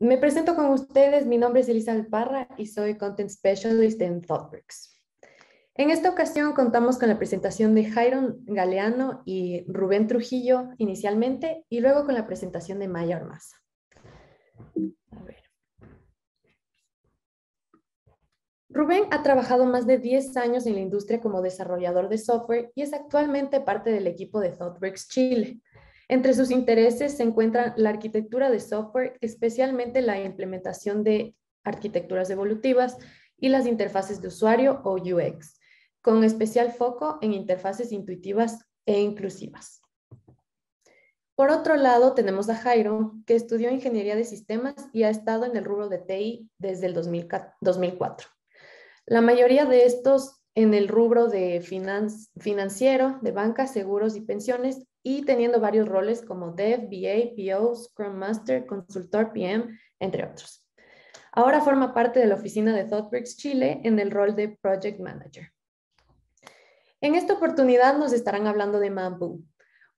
Me presento con ustedes, mi nombre es Elisa Alparra y soy Content Specialist en ThoughtWorks. En esta ocasión contamos con la presentación de Jairo Galeano y Rubén Trujillo inicialmente y luego con la presentación de Maya Ormaza. Rubén ha trabajado más de 10 años en la industria como desarrollador de software y es actualmente parte del equipo de ThoughtWorks Chile, entre sus intereses se encuentran la arquitectura de software, especialmente la implementación de arquitecturas evolutivas y las interfaces de usuario o UX, con especial foco en interfaces intuitivas e inclusivas. Por otro lado, tenemos a Jairo, que estudió ingeniería de sistemas y ha estado en el rubro de TI desde el 2004. La mayoría de estos en el rubro de financiero, de bancas, seguros y pensiones, y teniendo varios roles como Dev, BA, PO, Scrum Master, Consultor PM, entre otros. Ahora forma parte de la oficina de ThoughtWorks Chile en el rol de Project Manager. En esta oportunidad nos estarán hablando de Mamboo,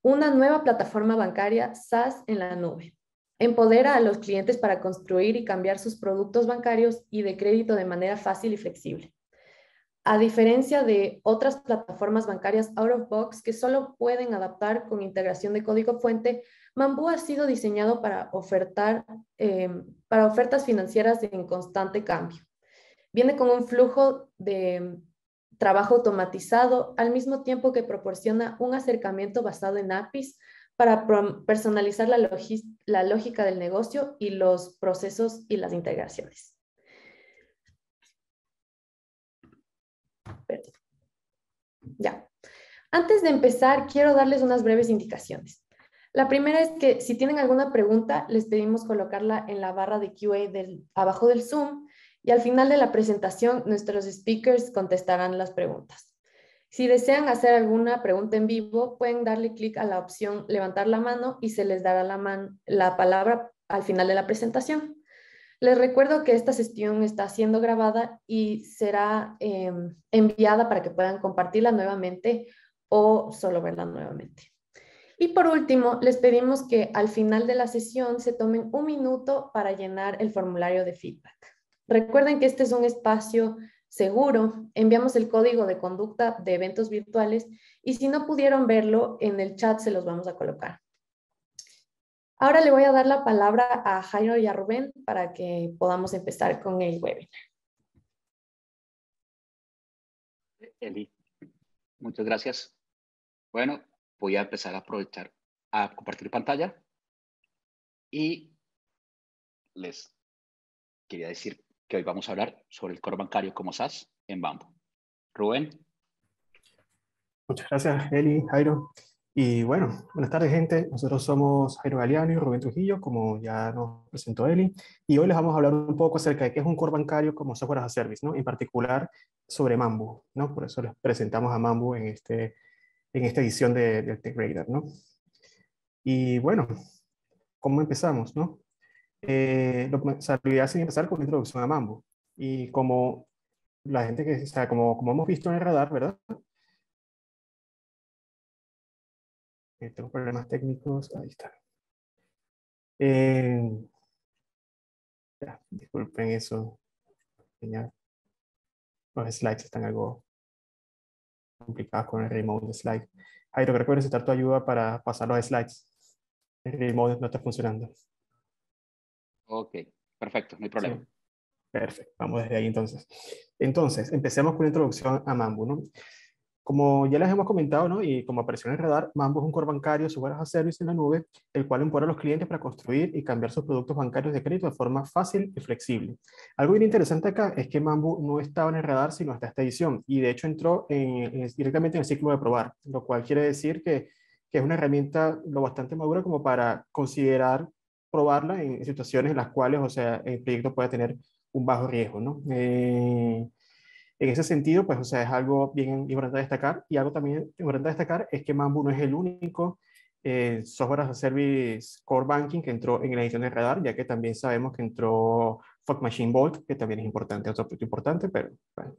una nueva plataforma bancaria SaaS en la nube. Empodera a los clientes para construir y cambiar sus productos bancarios y de crédito de manera fácil y flexible a diferencia de otras plataformas bancarias out of box que solo pueden adaptar con integración de código fuente, Mambu ha sido diseñado para em, para ofertas financieras en constante cambio. Viene con un flujo de em, trabajo automatizado al mismo tiempo que proporciona un acercamiento basado en APIs para personalizar la lógica del negocio y los procesos y las integraciones. Ya. Antes de empezar, quiero darles unas breves indicaciones. La primera es que si tienen alguna pregunta, les pedimos colocarla en la barra de QA del, abajo del Zoom y al final de la presentación nuestros speakers contestarán las preguntas. Si desean hacer alguna pregunta en vivo, pueden darle clic a la opción levantar la mano y se les dará la, la palabra al final de la presentación. Les recuerdo que esta sesión está siendo grabada y será em, enviada para que puedan compartirla nuevamente o solo verla nuevamente. Y por último, les pedimos que al final de la sesión se tomen un minuto para llenar el formulario de feedback. Recuerden que este es un espacio seguro. Enviamos el código de conducta de eventos virtuales y si no pudieron verlo, en el chat se los vamos a colocar. Ahora le voy a dar la palabra a Jairo y a Rubén para que podamos empezar con el webinar. Eli, muchas gracias. Bueno, voy a empezar a aprovechar a compartir pantalla y les quería decir que hoy vamos a hablar sobre el coro bancario como SaaS en Bamboo. Rubén. Muchas gracias, Eli, Jairo. Y bueno, buenas tardes gente, nosotros somos Jairo Galeano y Rubén Trujillo, como ya nos presentó Eli, y hoy les vamos a hablar un poco acerca de qué es un core bancario como software as a service, ¿no? En particular sobre Mambo ¿no? Por eso les presentamos a Mambo en, este, en esta edición del de TechRadar, ¿no? Y bueno, ¿cómo empezamos, no? Eh, lo, que me es empezar con la introducción a Mambo y como la gente que, o sea, como, como hemos visto en el radar, ¿verdad? Eh, tengo problemas técnicos. Ahí está. Eh, disculpen eso. Los slides están algo complicados con el remote de slide. Jairo, creo que voy necesitar tu ayuda para pasar los slides. El remote no está funcionando. Ok, perfecto, no hay problema. Perfecto, vamos desde ahí entonces. Entonces, empecemos con la introducción a Mambu. ¿no? Como ya les hemos comentado, ¿no? y como apareció en el radar, Mambo es un core bancario, software a service en la nube, el cual empodera a los clientes para construir y cambiar sus productos bancarios de crédito de forma fácil y flexible. Algo bien interesante acá es que Mambo no estaba en el radar sino hasta esta edición, y de hecho entró directamente en el ciclo de probar, lo cual quiere decir que, que es una herramienta lo bastante madura como para considerar probarla en situaciones en las cuales, o sea, el proyecto puede tener un bajo riesgo, ¿no? Eh, en ese sentido, pues, o sea, es algo bien importante destacar. Y algo también importante destacar es que Mambu no es el único eh, software as a service core banking que entró en la edición de Radar, ya que también sabemos que entró Fog Machine Vault, que también es importante, otro punto importante, pero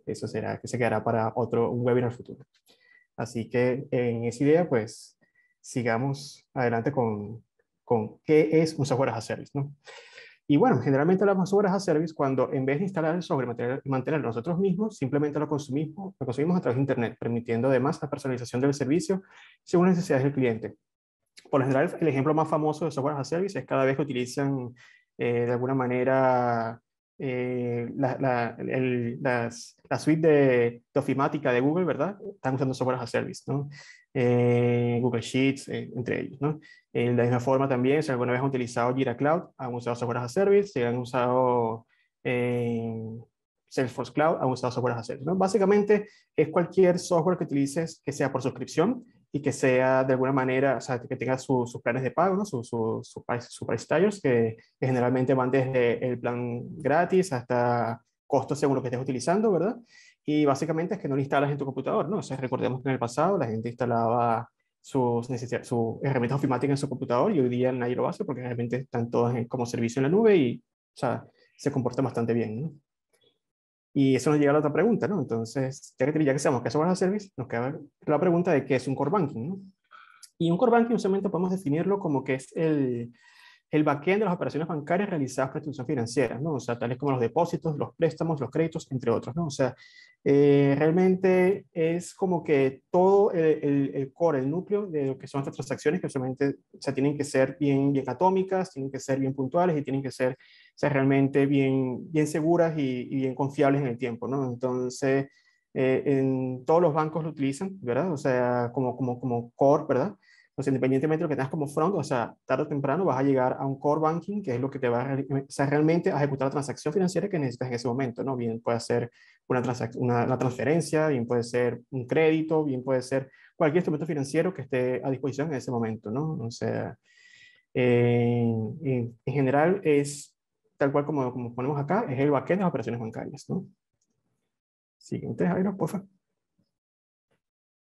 eso será que se quedará para otro un webinar futuro. Así que en esa idea, pues, sigamos adelante con, con qué es un software as a service, y bueno, generalmente las software as a service, cuando en vez de instalar el software y mantener, mantenerlo nosotros mismos, simplemente lo consumimos, lo consumimos a través de Internet, permitiendo además la personalización del servicio según las necesidades del cliente. Por lo general, el ejemplo más famoso de software as a service es cada vez que utilizan eh, de alguna manera eh, la, la, el, la, suite de, de, ofimática de Google, ¿verdad? Están usando software as a service, ¿no? Eh, Google Sheets, eh, entre ellos, ¿no? de la misma forma también, si alguna vez han utilizado Jira Cloud, han usado software as a service, si han usado Salesforce Cloud, han usado software as a service, ¿no? Básicamente es cualquier software que utilices que sea por suscripción y que sea de alguna manera, o sea, que tenga sus planes de pago, ¿no? sus su, su, price, que, generalmente van desde el plan gratis hasta costos según lo que estés utilizando, ¿verdad? Y básicamente es que no lo instalas en tu computador, ¿no? O sea, recordemos que en el pasado la gente instalaba sus, su herramientas ofimáticas en su computador y hoy día nadie lo hace porque realmente están todas como servicio en la nube y, o sea, se comporta bastante bien, ¿no? Y eso nos lleva a la otra pregunta, ¿no? Entonces, ya que, ya que sabemos qué es Service, nos queda la pregunta de qué es un core banking, ¿no? Y un core banking usualmente podemos definirlo como que es el, el backend de las operaciones bancarias realizadas por instituciones financieras, ¿no? O sea, tales como los depósitos, los préstamos, los créditos, entre otros, ¿no? O sea, eh, realmente es como que todo el, core, el núcleo de lo que son estas transacciones que solamente, o sea, tienen que ser bien, bien atómicas, tienen que ser bien puntuales y tienen que ser, o realmente bien, bien seguras y, bien confiables en el tiempo, ¿no? Entonces, eh, en todos los bancos lo utilizan, ¿verdad? O sea, como, como, como core, ¿verdad? Pues independientemente de lo que tengas como front, o sea, tarde o temprano vas a llegar a un core banking, que es lo que te va a, o sea, realmente a ejecutar la transacción financiera que necesitas en ese momento, ¿no? Bien puede ser una, una, una, transferencia, bien puede ser un crédito, bien puede ser cualquier instrumento financiero que esté a disposición en ese momento, ¿no? O sea, en, general es tal cual como, como ponemos acá, es el backend de las operaciones bancarias, ¿no? Siguiente, Jairo, por favor.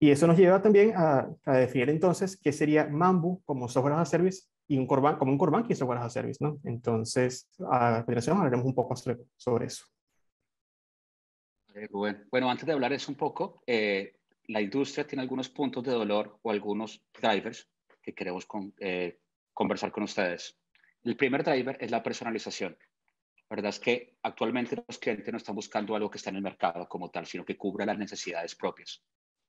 Y eso nos lleva también a, definir entonces qué sería Mambu como software as a service y un Corban como un Corban que es software as a service, ¿no? Entonces, a continuación hablaremos un poco sobre, eso. Bueno, antes de hablar eso un poco, eh, la industria tiene algunos puntos de dolor o algunos drivers que queremos eh, conversar con ustedes. El primer driver es la personalización. La verdad es que actualmente los clientes no están buscando algo que está en el mercado como tal, sino que cubra las necesidades propias.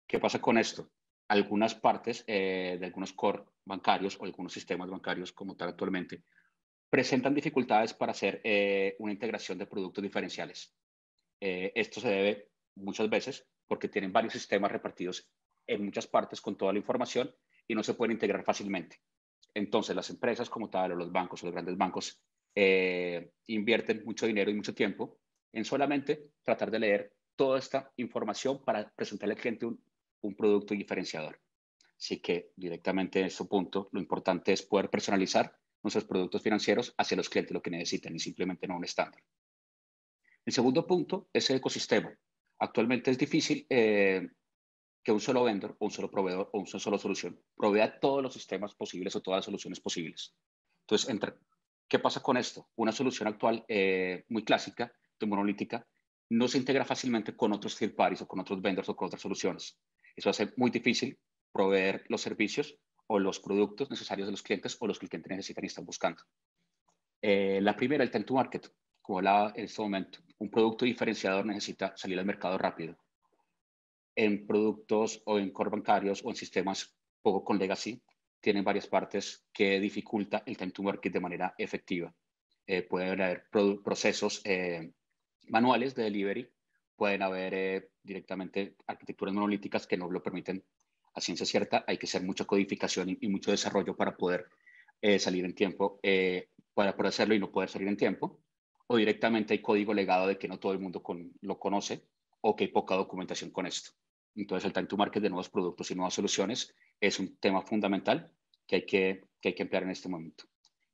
¿Qué pasa con esto? Algunas partes eh, de algunos core bancarios o algunos sistemas bancarios como tal actualmente presentan dificultades para hacer eh, una integración de productos diferenciales. Eh, esto se debe muchas veces porque tienen varios sistemas repartidos en muchas partes con toda la información y no se pueden integrar fácilmente. Entonces las empresas como tal o los bancos o los grandes bancos invierten mucho dinero y mucho tiempo en solamente tratar de leer toda esta información para presentarle al cliente un un producto diferenciador. Así que directamente en su punto, lo importante es poder personalizar nuestros productos financieros hacia los clientes, lo que necesiten, y simplemente no un estándar. El segundo punto es el ecosistema. Actualmente es difícil eh, que un solo vendor un solo proveedor o una sola solución provea todos los sistemas posibles o todas las soluciones posibles. Entonces, ¿qué pasa con esto? Una solución actual eh, muy clásica, de monolítica, no se integra fácilmente con otros third parties o con otros vendors o con otras soluciones. Eso hace muy difícil proveer los servicios o los productos necesarios de los clientes o los que el clientes necesita y está buscando. Eh, la primera, el time to market. Como hablaba en este momento, un producto diferenciador necesita salir al mercado rápido. En productos o en core bancarios o en sistemas poco con legacy, tienen varias partes que dificulta el time to market de manera efectiva. Eh, pueden haber procesos eh, manuales de delivery pueden haber eh, directamente arquitecturas monolíticas que no lo permiten a ciencia cierta. Hay que hacer mucha codificación y, mucho desarrollo para poder eh, salir en tiempo, eh, para poder hacerlo y no poder salir en tiempo. O directamente hay código legado de que no todo el mundo con, lo conoce o que hay poca documentación con esto. Entonces el time to market de nuevos productos y nuevas soluciones es un tema fundamental que hay que, que, hay que emplear en este momento.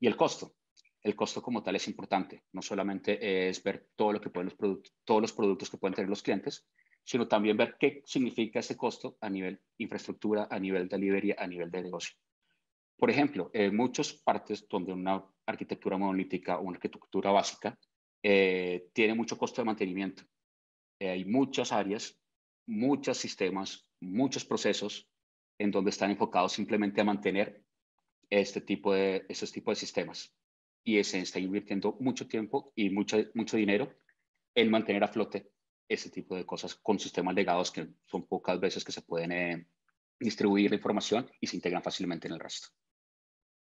Y el costo el costo como tal es importante. No solamente es ver todo lo que pueden los todos los productos que pueden tener los clientes, sino también ver qué significa ese costo a nivel infraestructura, a nivel de librería, a nivel de negocio. Por ejemplo, en muchas partes donde una arquitectura monolítica o una arquitectura básica eh, tiene mucho costo de mantenimiento. Eh, hay muchas áreas, muchos sistemas, muchos procesos en donde están enfocados simplemente a mantener este tipo de, estos tipos de sistemas y se está invirtiendo mucho tiempo y mucho, mucho dinero en mantener a flote ese tipo de cosas con sistemas legados que son pocas veces que se pueden eh, distribuir la información y se integran fácilmente en el resto.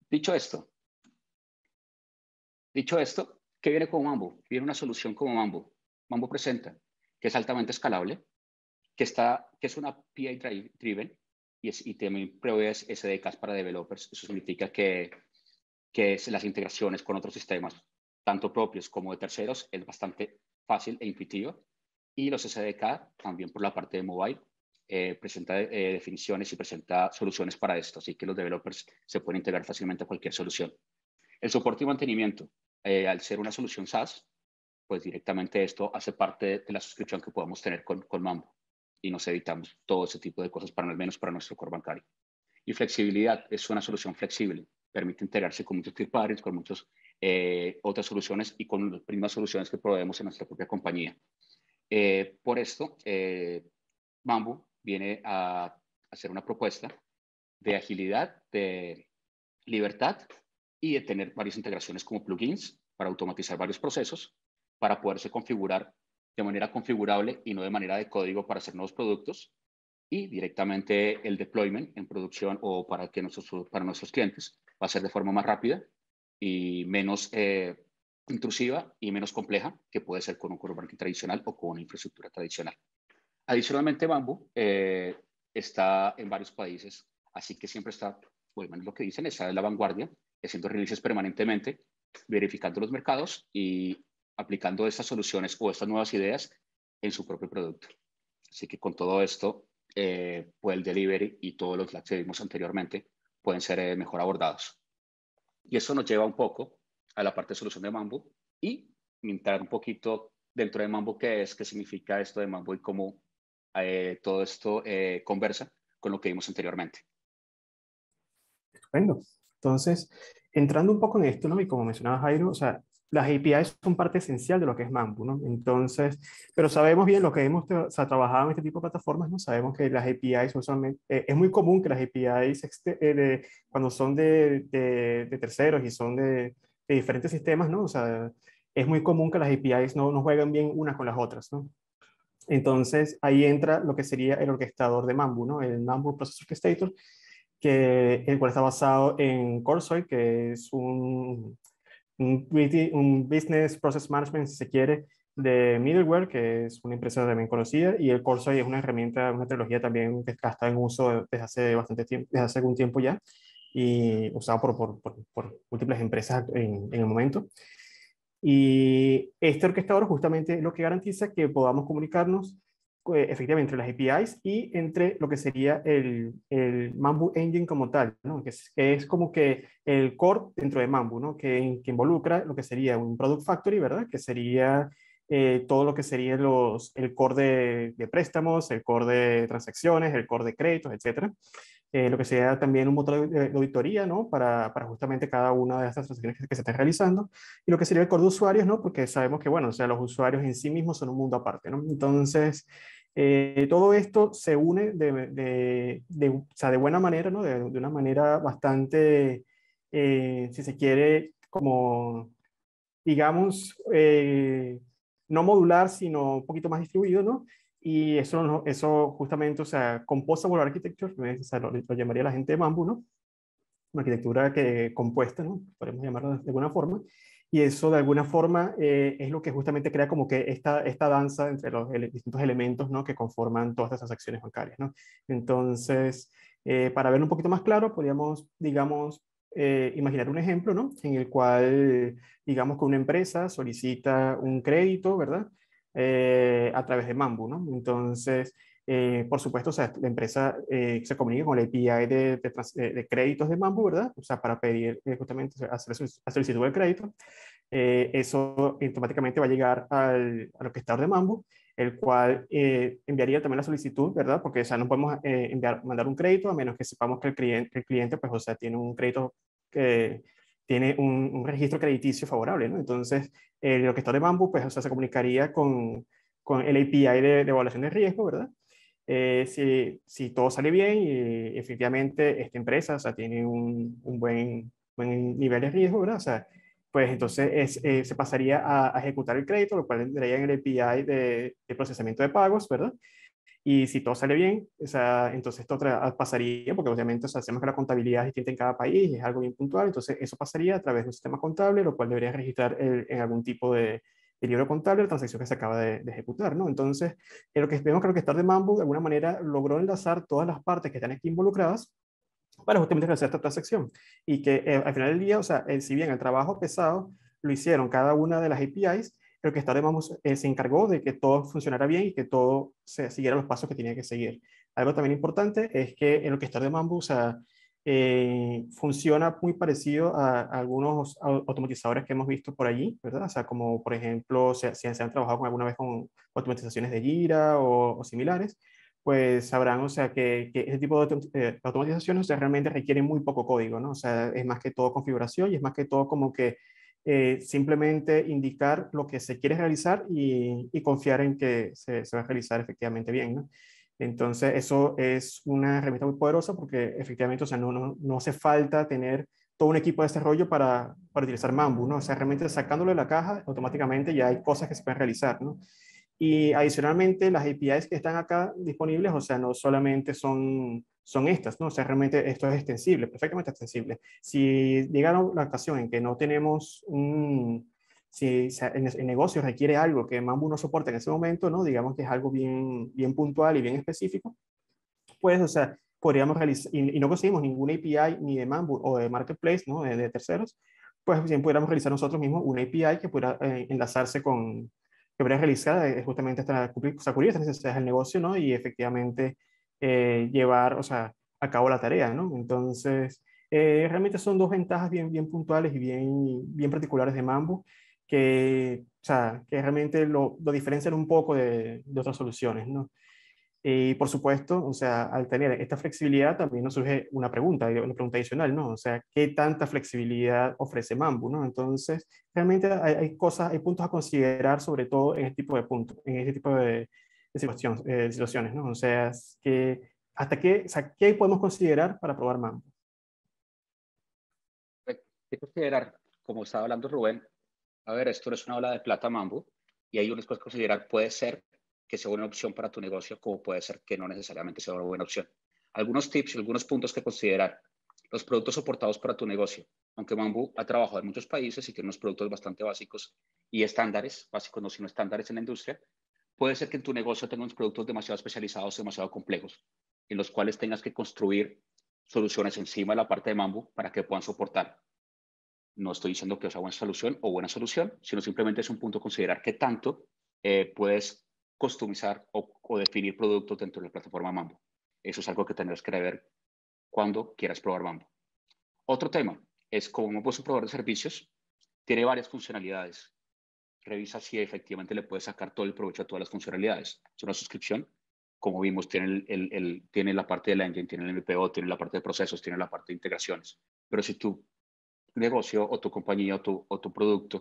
Dicho esto, dicho esto, ¿qué viene con Mambo? Viene una solución como Mambo. Mambo presenta que es altamente escalable, que, está, que es una PI driven y, es, y también provee SDKs para developers. Eso significa que que es las integraciones con otros sistemas, tanto propios como de terceros, es bastante fácil e intuitivo. Y los SDK, también por la parte de mobile, eh, presenta eh, definiciones y presenta soluciones para esto, así que los developers se pueden integrar fácilmente a cualquier solución. El soporte y mantenimiento, eh, al ser una solución SaaS, pues directamente esto hace parte de la suscripción que podamos tener con, con Mambo y nos editamos todo ese tipo de cosas, para al menos para nuestro core bancario. Y flexibilidad es una solución flexible permite integrarse con muchos third con muchas eh, otras soluciones y con las mismas soluciones que proveemos en nuestra propia compañía. Eh, por esto, eh, Bamboo viene a hacer una propuesta de agilidad, de libertad y de tener varias integraciones como plugins para automatizar varios procesos, para poderse configurar de manera configurable y no de manera de código para hacer nuevos productos y directamente el deployment en producción o para, que nuestros, para nuestros clientes va a ser de forma más rápida y menos eh, intrusiva y menos compleja que puede ser con un core banking tradicional o con una infraestructura tradicional. Adicionalmente, Bamboo eh, está en varios países, así que siempre está, bueno, lo que dicen, está en la vanguardia, haciendo releases permanentemente, verificando los mercados y aplicando estas soluciones o estas nuevas ideas en su propio producto. Así que con todo esto, pues el delivery y todos los que vimos anteriormente pueden ser eh, mejor abordados. Y eso nos lleva un poco a la parte de solución de Mambo y entrar un poquito dentro de Mambo qué es, qué significa esto de Mambo y cómo eh, todo esto eh, conversa con lo que vimos anteriormente. Bueno, Entonces, entrando un poco en esto, ¿no? Y como mencionaba Jairo, o sea, las APIs son parte esencial de lo que es Mambu, ¿no? Entonces, pero sabemos bien lo que hemos trabajado en este tipo de plataformas, ¿no? Sabemos que las APIs usualmente, eh, es muy común que las APIs eh, cuando son de, terceros y son de, diferentes sistemas, ¿no? O sea, es muy común que las APIs no, no jueguen bien unas con las otras, ¿no? Entonces, ahí entra lo que sería el orquestador de Mambu, ¿no? El Mambu Process Orchestrator, que, el cual está basado en Corsoy, que es un un, un Business Process Management, si se quiere, de Middleware, que es una empresa también conocida, y el Corsair es una herramienta, una tecnología también que está en uso desde hace bastante tiempo, desde hace algún tiempo ya, y usado por, por, por, por múltiples empresas en, en, el momento. Y este orquestador justamente es lo que garantiza que podamos comunicarnos eh, efectivamente entre las APIs y entre lo que sería el, el Mambu Engine como tal, ¿no? que, es, como que el core dentro de Mambu, ¿no? que, que, involucra lo que sería un Product Factory, ¿verdad? que sería eh, todo lo que sería los, el core de, préstamos, el core de transacciones, el core de créditos, etc. Eh, lo que sería también un motor de, auditoría ¿no? para, para, justamente cada una de estas transacciones que, se están realizando. Y lo que sería el core de usuarios, ¿no? porque sabemos que bueno, o sea, los usuarios en sí mismos son un mundo aparte. ¿no? Entonces, eh, todo esto se une de, de, o sea, de buena manera, ¿no? de, una manera bastante, eh, si se quiere, como, digamos, eh, no modular, sino un poquito más distribuido, ¿no? Y eso, eso justamente, o sea, Composable Architecture, o sea, lo, llamaría la gente de ¿no? Una arquitectura que, compuesta, ¿no? Podemos llamarla de alguna forma y eso de alguna forma eh, es lo que justamente crea como que esta, esta danza entre los distintos elementos ¿no? que conforman todas estas acciones bancarias. ¿no? Entonces, eh, para verlo un poquito más claro, podríamos, digamos, eh, imaginar un ejemplo ¿no? en el cual, digamos, que una empresa solicita un crédito, ¿verdad? a través de Mambu, ¿no? Entonces, eh, por supuesto, sea, la empresa eh, se comunica con la API eh, de, créditos de Mambo, ¿verdad? O sea, para pedir justamente hacer, solicitud de crédito. eso automáticamente va a llegar al, al orquestador de Mambo, el cual enviaría también la solicitud, ¿verdad? Porque, o sea, no podemos enviar, mandar un crédito a menos que sepamos que el cliente, el cliente pues, o sea, tiene un crédito que tiene un, registro crediticio favorable, ¿no? Entonces, el orquestador de Mambo, pues, o sea, se comunicaría con, con el API de evaluación de riesgo, ¿verdad? Eh, si, si, todo sale bien y efectivamente esta empresa o sea, tiene un, un buen, buen, nivel de riesgo, ¿verdad? O sea, pues entonces eh, se pasaría a, ejecutar el crédito, lo cual entraría en el API de, procesamiento de pagos, ¿verdad? Y si todo sale bien, o sea, entonces esto pasaría, porque obviamente o sea, hacemos que la contabilidad es distinta en cada país, es algo bien puntual, entonces eso pasaría a través de un sistema contable, lo cual debería registrar en algún tipo de, el libro contable, la transacción que se acaba de, ejecutar, ¿no? Entonces, lo que vemos que lo que estar de Mambo, de alguna manera, logró enlazar todas las partes que están aquí involucradas para justamente realizar esta transacción. Y que eh, al final del día, o sea, eh, si bien el trabajo pesado lo hicieron cada una de las APIs, lo que está de Mambo eh, se encargó de que todo funcionara bien y que todo se siguiera los pasos que tenía que seguir. Algo también importante es que en lo que está de Mambo, o sea, eh, funciona muy parecido a, algunos automatizadores que hemos visto por allí, ¿verdad? O sea, como por ejemplo, si, se han trabajado alguna vez con automatizaciones de Gira o, similares, pues sabrán, o sea, que, que este tipo de eh, automatizaciones realmente requieren muy poco código, ¿no? O sea, es más que todo configuración y es más que todo como que eh, simplemente indicar lo que se quiere realizar y, confiar en que se, se, va a realizar efectivamente bien, ¿no? Entonces, eso es una herramienta muy poderosa porque efectivamente, o sea, no, no, hace falta tener todo un equipo de desarrollo para, para utilizar Mambu, ¿no? O sea, realmente sacándolo de la caja, automáticamente ya hay cosas que se pueden realizar, ¿no? Y adicionalmente, las APIs que están acá disponibles, o sea, no solamente son, son estas, ¿no? O sea, realmente esto es extensible, perfectamente extensible. Si llega la ocasión en que no tenemos un si el negocio requiere algo que Mambu no soporta en ese momento, ¿no? digamos que es algo bien, bien puntual y bien específico, pues, o sea, podríamos realizar, y, no conseguimos ninguna API ni de Mambu o de Marketplace, ¿no? de, terceros, pues si pudiéramos realizar nosotros mismos una API que pudiera eh, enlazarse con, que pudiera realizar eh, justamente esta, estas necesidades del negocio, ¿no? Y efectivamente eh, llevar, o sea, a cabo la tarea, ¿no? Entonces, realmente son dos ventajas bien, bien puntuales y bien, bien particulares de Mambo que, o sea, que realmente lo, lo diferencian un poco de, de otras soluciones, ¿no? Y por supuesto, o sea, al tener esta flexibilidad también nos surge una pregunta, una pregunta adicional, ¿no? O sea, ¿qué tanta flexibilidad ofrece Mambu, ¿no? Entonces, realmente hay, cosas, hay puntos a considerar sobre todo en este tipo de puntos, en este tipo de, de situaciones, eh, situaciones, ¿no? O sea, que, ¿hasta qué, qué podemos considerar para probar Mambu? considerar? Como estaba hablando Rubén, a ver, esto no es una ola de plata mambo, y hay unas cosas que considerar, puede ser que sea una opción para tu negocio, como puede ser que no necesariamente sea una buena opción. Algunos tips, y algunos puntos que considerar. Los productos soportados para tu negocio. Aunque Mambu ha trabajado en muchos países y tiene unos productos bastante básicos y estándares, básicos no, sino estándares en la industria, puede ser que en tu negocio tengas unos productos demasiado especializados, demasiado complejos, en los cuales tengas que construir soluciones encima de la parte de Mambo para que puedan soportar no estoy diciendo que sea buena solución o buena solución, sino simplemente es un punto considerar qué tanto eh, puedes customizar o, definir productos dentro de la plataforma Mambo. Eso es algo que tendrás que ver cuando quieras probar Mambo. Otro tema es como puedes un proveedor de servicios tiene varias funcionalidades. Revisa si efectivamente le puedes sacar todo el provecho a todas las funcionalidades. Es una suscripción, como vimos, tiene, tiene la parte de la engine, tiene el MPO, tiene la parte de procesos, tiene la parte de integraciones. Pero si tú negocio o tu compañía o tu, producto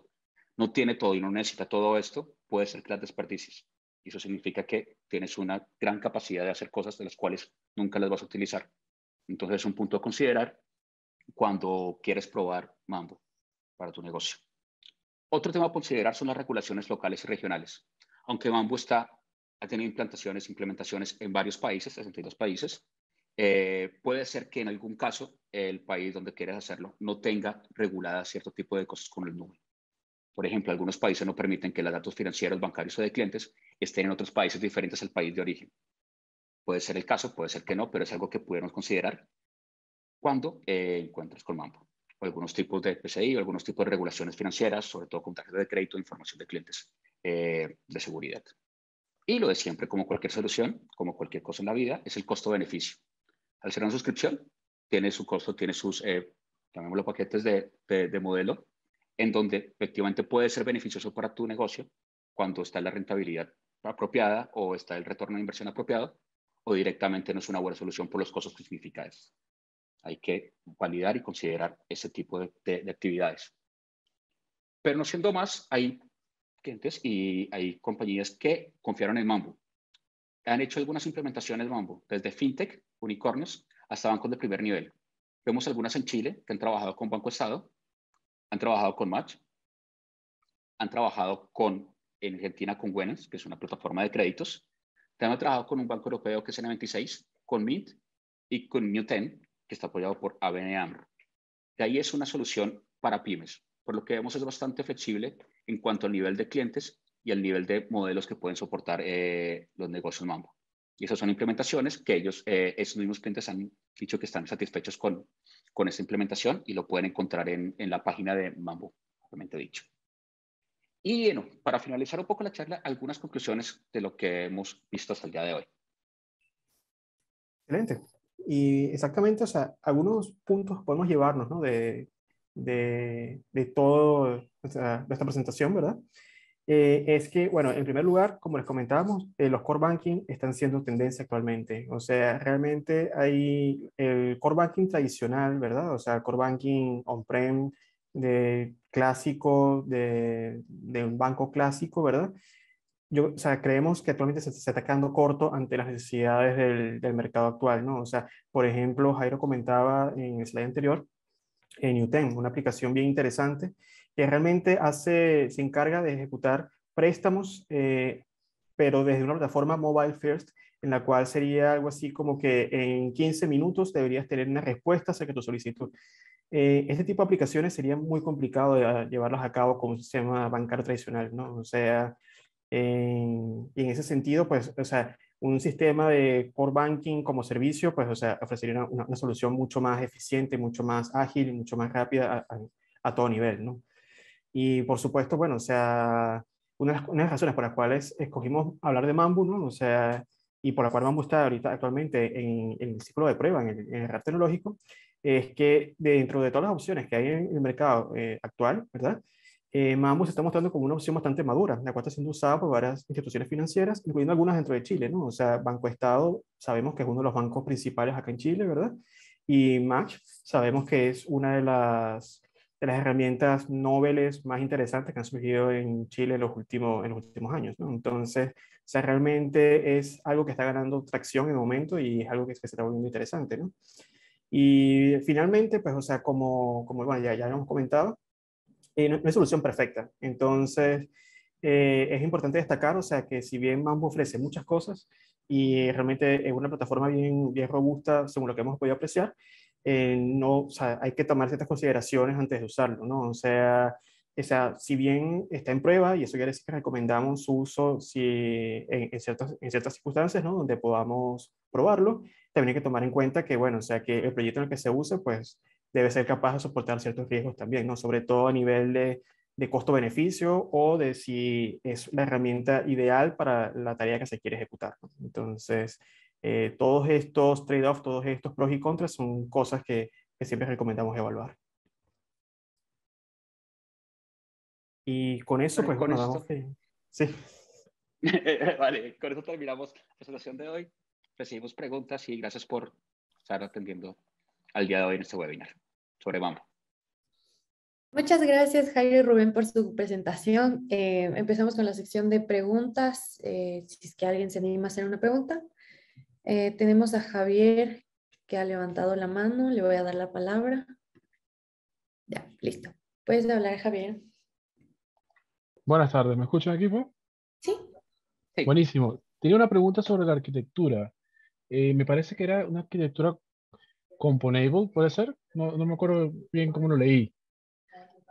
no tiene todo y no necesita todo esto, puede ser que las desperdicies. Y eso significa que tienes una gran capacidad de hacer cosas de las cuales nunca las vas a utilizar. Entonces es un punto a considerar cuando quieres probar Mambo para tu negocio. Otro tema a considerar son las regulaciones locales y regionales. Aunque Mambo está, ha tenido implantaciones, implementaciones en varios países, 62 países, eh, puede ser que en algún caso el país donde quieras hacerlo no tenga regulada cierto tipo de cosas con el número. Por ejemplo, algunos países no permiten que los datos financieros, bancarios o de clientes estén en otros países diferentes al país de origen. Puede ser el caso, puede ser que no, pero es algo que podemos considerar cuando eh, encuentres con Mambo. O algunos tipos de PCI, o algunos tipos de regulaciones financieras, sobre todo con tarjetas de crédito, e información de clientes, eh, de seguridad. Y lo de siempre, como cualquier solución, como cualquier cosa en la vida, es el costo-beneficio al ser una suscripción, tiene su costo, tiene sus, eh, llamémoslo, paquetes de, de, modelo, en donde efectivamente puede ser beneficioso para tu negocio cuando está la rentabilidad apropiada o está el retorno de inversión apropiado o directamente no es una buena solución por los costos que significa eso. Hay que validar y considerar ese tipo de, de actividades. Pero no siendo más, hay clientes y hay compañías que confiaron en Mambo han hecho algunas implementaciones Mambo, desde fintech, unicornios, hasta bancos de primer nivel. Vemos algunas en Chile que han trabajado con Banco Estado, han trabajado con Match, han trabajado con, en Argentina con Buenas, que es una plataforma de créditos, también han trabajado con un banco europeo que es N26, con Mint y con Newten, que está apoyado por ABN AMRO. De ahí es una solución para pymes, por lo que vemos es bastante flexible en cuanto al nivel de clientes y el nivel de modelos que pueden soportar eh, los negocios Mambo. Y esas son implementaciones que ellos, eh, esos mismos clientes han dicho que están satisfechos con, con esa implementación y lo pueden encontrar en, en la página de Mambo, obviamente dicho. Y bueno, para finalizar un poco la charla, algunas conclusiones de lo que hemos visto hasta el día de hoy. Excelente. Y exactamente, o sea, algunos puntos podemos llevarnos ¿no? de, de, de todo, esta presentación, ¿verdad? Eh, es que, bueno, en primer lugar, como les comentábamos, eh, los core banking están siendo tendencia actualmente. O sea, realmente hay el core banking tradicional, ¿verdad? O sea, core banking on-prem de clásico, de, un banco clásico, ¿verdad? Yo, o sea, creemos que actualmente se, está atacando corto ante las necesidades del, del mercado actual, ¿no? O sea, por ejemplo, Jairo comentaba en el slide anterior en Newten, una aplicación bien interesante que realmente hace, se encarga de ejecutar préstamos, eh, pero desde una plataforma mobile first, en la cual sería algo así como que en 15 minutos deberías tener una respuesta a que tu solicitud. Eh, este tipo de aplicaciones sería muy complicado de ah, llevarlas a cabo con un sistema bancario tradicional, ¿no? O sea, en ese sentido, pues, o sea, un sistema de core banking como servicio, pues, o sea, ofrecería una, solución mucho más eficiente, mucho más ágil, mucho más rápida a, todo nivel, ¿no? Y por supuesto, bueno, o sea, una de, las, razones por las cuales escogimos hablar de Mambu, ¿no? O sea, y por la cual Mambu está ahorita actualmente en, el ciclo de prueba, en el, en RAP tecnológico, es que dentro de todas las opciones que hay en el mercado eh, actual, ¿verdad? eh, se está mostrando como una opción bastante madura, la cual está siendo usada por varias instituciones financieras, incluyendo algunas dentro de Chile, ¿no? O sea, Banco Estado, sabemos que es uno de los bancos principales acá en Chile, ¿verdad? Y Match, sabemos que es una de las, de las herramientas noveles más interesantes que han surgido en Chile en los últimos, en los últimos años, ¿no? Entonces, o sea, realmente es algo que está ganando tracción en el momento y es algo que, se está volviendo interesante, ¿no? Y finalmente, pues, o sea, como, como bueno, ya, ya hemos comentado, eh, no, solución perfecta. Entonces, eh, es importante destacar, o sea, que si bien Mambo ofrece muchas cosas y eh, realmente es una plataforma bien, bien robusta, según lo que hemos podido apreciar, no, o sea, hay que tomar ciertas consideraciones antes de usarlo, ¿no? O sea, o sea, si bien está en prueba, y eso quiere decir que recomendamos su uso en, ciertas, en ciertas circunstancias, ¿no? Donde podamos probarlo, también hay que tomar en cuenta que, bueno, o sea, que el proyecto en el que se use, pues, debe ser capaz de soportar ciertos riesgos también, ¿no? Sobre todo a nivel de, de costo-beneficio o de si es la herramienta ideal para la tarea que se quiere ejecutar. Entonces, eh, todos estos trade-offs, todos estos pros y contras son cosas que, que siempre recomendamos evaluar. Y con eso, pues, con bueno, Sí. vale, con eso terminamos la presentación de hoy. Recibimos preguntas y gracias por estar atendiendo al día de hoy en este webinar sobre vamos. Muchas gracias, Jairo y Rubén, por su presentación. Eh, empezamos con la sección de preguntas. Eh, si es que alguien se anima a hacer una pregunta. Eh, tenemos a Javier que ha levantado la mano. Le voy a dar la palabra. Ya, listo. Puedes hablar, Javier. Buenas tardes. ¿Me escuchan, equipo? sí. Buenísimo. Tenía una pregunta sobre la arquitectura. me parece que era una arquitectura Componable, puede ser. No, no me acuerdo bien cómo lo leí.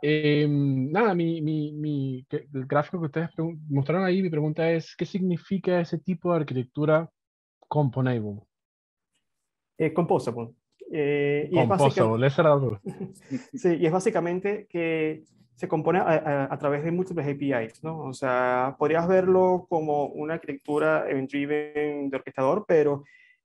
Em, nada, mi, mi, mi, el gráfico que ustedes mostraron ahí, mi pregunta es, ¿qué significa ese tipo de arquitectura componable? Eh, composable. Pues. Eh, y composable, sí, y es básicamente que se compone a, a, través de múltiples APIs, ¿no? O sea, podrías verlo como una arquitectura event-driven de orquestador, pero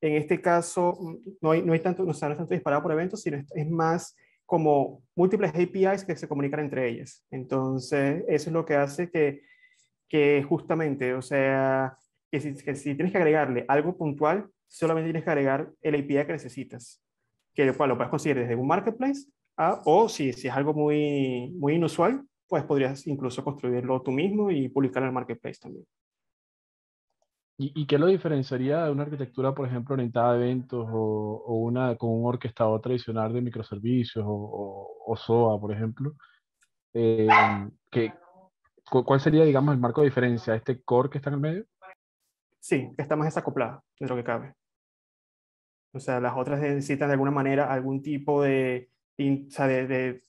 en este caso mm, no hay, no tanto, no es tanto disparado por eventos, sino es más como múltiples APIs que se comunican entre ellas. Entonces, eso es lo que hace que, justamente, o sea, que si, tienes que agregarle algo puntual, solamente tienes que agregar el API que necesitas, que lo puedes conseguir desde un marketplace, ¿ah? o si, si es algo muy, muy inusual, pues podrías incluso construirlo tú mismo y publicarlo en el marketplace también. ¿Y, qué lo diferenciaría de una arquitectura, por ejemplo, orientada a eventos o, una con un orquestador tradicional de microservicios o, SOA, por ejemplo? Em, que, ¿Cuál sería, digamos, el marco de diferencia? ¿Este core que está en el medio? Sí, está más desacoplado de lo que cabe. O sea, las otras necesitan de alguna manera algún tipo de, de,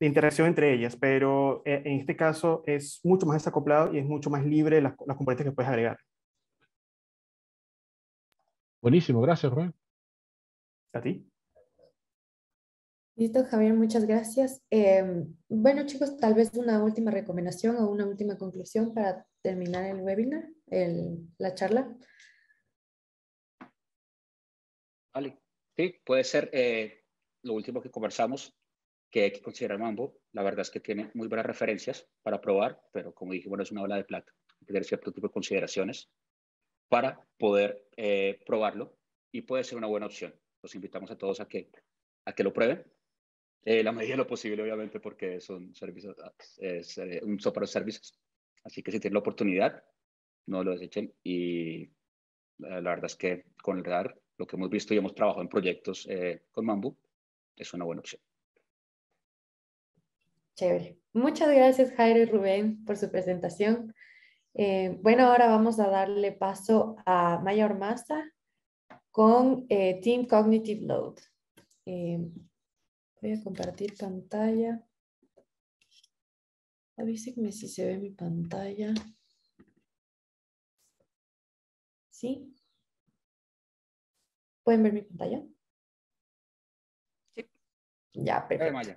interacción entre ellas, pero eh, en este caso es mucho más desacoplado y es mucho más libre las componentes que puedes agregar. Buenísimo, gracias, Rubén. A ti. Listo, Javier, muchas gracias. Em, bueno, chicos, tal vez una última recomendación o una última conclusión para terminar el webinar, el, la charla. Vale, sí, puede ser eh, lo último que conversamos, que hay que considerar Mambo. La verdad es que tiene muy buenas referencias para probar, pero como dije, bueno, es una ola de plata. Hay que tener cierto tipo de consideraciones para poder eh, probarlo y puede ser una buena opción. Los invitamos a todos a que, a que lo prueben. Eh, la medida de lo posible, obviamente, porque son servicios, es eh, un un software servicios. Así que si tienen la oportunidad, no lo desechen. Y la, verdad es que con el radar, lo que hemos visto y hemos trabajado en proyectos con Mambu, es una buena opción. Chévere. Muchas gracias, Jairo y Rubén, por su presentación. Eh, bueno, ahora vamos a darle paso a Mayor massa con eh, Team Cognitive Load. Eh, voy a compartir pantalla. Avísenme si se ve mi pantalla. ¿Sí? ¿Pueden ver mi pantalla? Sí. Ya, perfecto.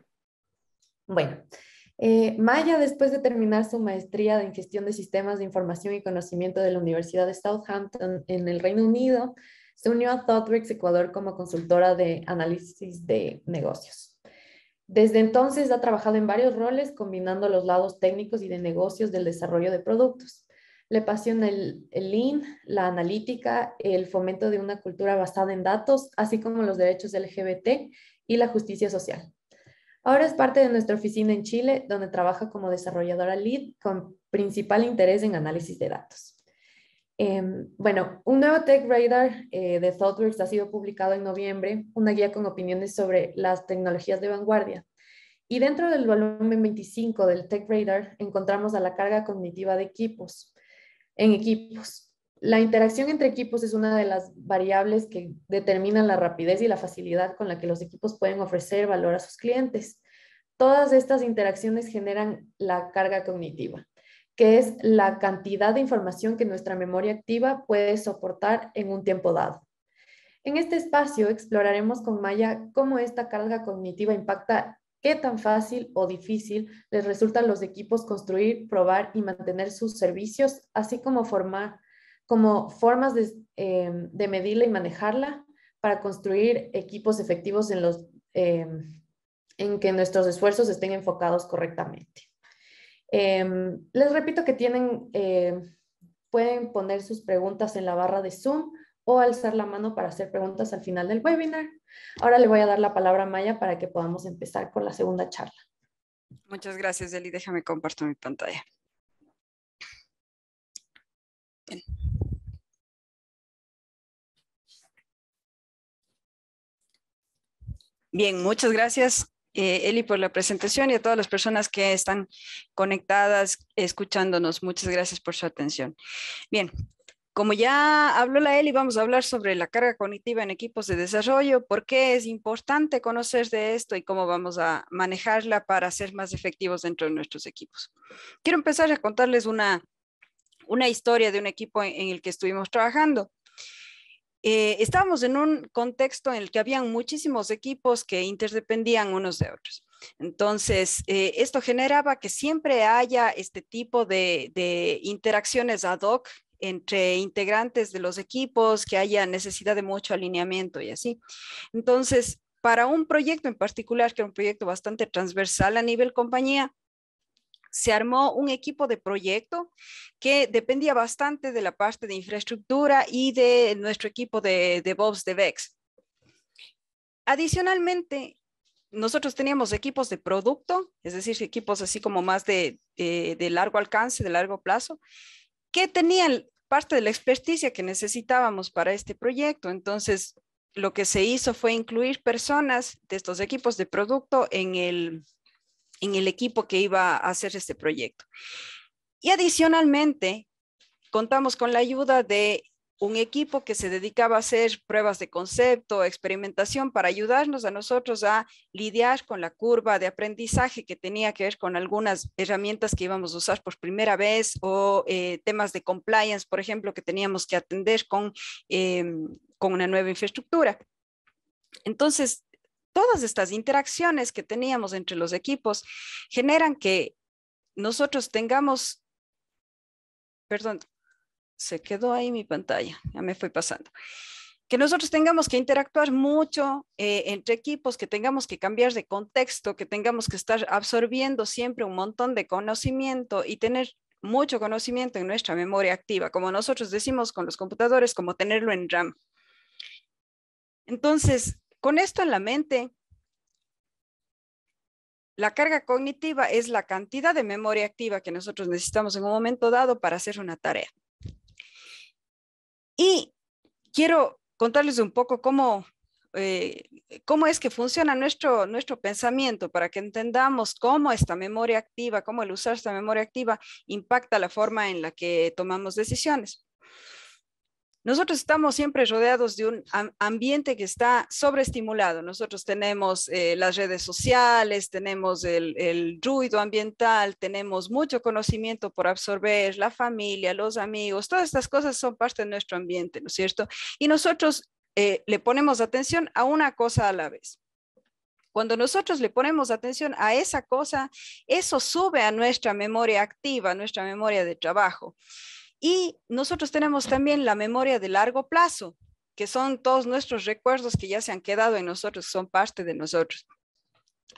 Bueno, eh, Maya, después de terminar su maestría en gestión de sistemas de información y conocimiento de la Universidad de Southampton en el Reino Unido, se unió a ThoughtWorks Ecuador como consultora de análisis de negocios. Desde entonces ha trabajado en varios roles combinando los lados técnicos y de negocios del desarrollo de productos. Le apasiona el, el Lean, la analítica, el fomento de una cultura basada en datos, así como los derechos LGBT y la justicia social. Ahora es parte de nuestra oficina en Chile, donde trabaja como desarrolladora lead con principal interés en análisis de datos. Em, bueno, un nuevo Tech Radar eh, de ThoughtWorks ha sido publicado en noviembre, una guía con opiniones sobre las tecnologías de vanguardia. Y dentro del volumen 25 del Tech Radar encontramos a la carga cognitiva de equipos, en equipos, la interacción entre equipos es una de las variables que determinan la rapidez y la facilidad con la que los equipos pueden ofrecer valor a sus clientes. Todas estas interacciones generan la carga cognitiva, que es la cantidad de información que nuestra memoria activa puede soportar en un tiempo dado. En este espacio exploraremos con Maya cómo esta carga cognitiva impacta qué tan fácil o difícil les resulta a los equipos construir, probar y mantener sus servicios, así como formar como formas em, de, medirla y manejarla para construir equipos efectivos en, los, em, en que nuestros esfuerzos estén enfocados correctamente. Em, les repito que tienen, pueden poner sus preguntas en la barra de Zoom o alzar la mano para hacer preguntas al final del webinar. Ahora le voy a dar la palabra a Maya para que podamos empezar con la segunda charla. Muchas gracias, Eli. Déjame compartir mi pantalla. Bien, muchas gracias eh, Eli por la presentación y a todas las personas que están conectadas escuchándonos. Muchas gracias por su atención. Bien, como ya habló la Eli, vamos a hablar sobre la carga cognitiva en equipos de desarrollo, por qué es importante conocer de esto y cómo vamos a manejarla para ser más efectivos dentro de nuestros equipos. Quiero empezar a contarles una, una historia de un equipo en el que estuvimos trabajando. Eh, estábamos en un contexto en el que habían muchísimos equipos que interdependían unos de otros. Entonces, eh, esto generaba que siempre haya este tipo de, de interacciones ad hoc entre integrantes de los equipos, que haya necesidad de mucho alineamiento y así. Entonces, para un proyecto en particular, que era un proyecto bastante transversal a nivel compañía, se armó un equipo de proyecto que dependía bastante de la parte de infraestructura y de nuestro equipo de, DevOps de VEX. Adicionalmente, nosotros teníamos equipos de producto, es decir, equipos así como más de, de largo alcance, de largo plazo, que tenían parte de la experticia que necesitábamos para este proyecto. Entonces, lo que se hizo fue incluir personas de estos equipos de producto en el, en el equipo que iba a hacer este proyecto. Y adicionalmente, contamos con la ayuda de un equipo que se dedicaba a hacer pruebas de concepto, experimentación para ayudarnos a nosotros a lidiar con la curva de aprendizaje que tenía que ver con algunas herramientas que íbamos a usar por primera vez o eh, temas de compliance, por ejemplo, que teníamos que atender con, em, con una nueva infraestructura. Entonces, todas estas interacciones que teníamos entre los equipos generan que nosotros tengamos, perdón, se quedó ahí mi pantalla, ya me fue pasando, que nosotros tengamos que interactuar mucho eh, entre equipos, que tengamos que cambiar de contexto, que tengamos que estar absorbiendo siempre un montón de conocimiento y tener mucho conocimiento en nuestra memoria activa, como nosotros decimos con los computadores, como tenerlo en RAM. Entonces, con esto en la mente, la carga cognitiva es la cantidad de memoria activa que nosotros necesitamos en un momento dado para hacer una tarea. Y quiero contarles un poco cómo, eh, es que funciona nuestro, nuestro pensamiento para que entendamos cómo esta memoria activa, cómo el usar esta memoria activa impacta la forma en la que tomamos decisiones. Nosotros estamos siempre rodeados de un ambiente que está sobreestimulado. Nosotros tenemos eh, las redes sociales, tenemos el, ruido ambiental, tenemos mucho conocimiento por absorber, la familia, los amigos, todas estas cosas son parte de nuestro ambiente, ¿no es cierto? Y nosotros eh, le ponemos atención a una cosa a la vez. Cuando nosotros le ponemos atención a esa cosa, eso sube a nuestra memoria activa, a nuestra memoria de trabajo. Y nosotros tenemos también la memoria de largo plazo, que son todos nuestros recuerdos que ya se han quedado en nosotros, son parte de nosotros.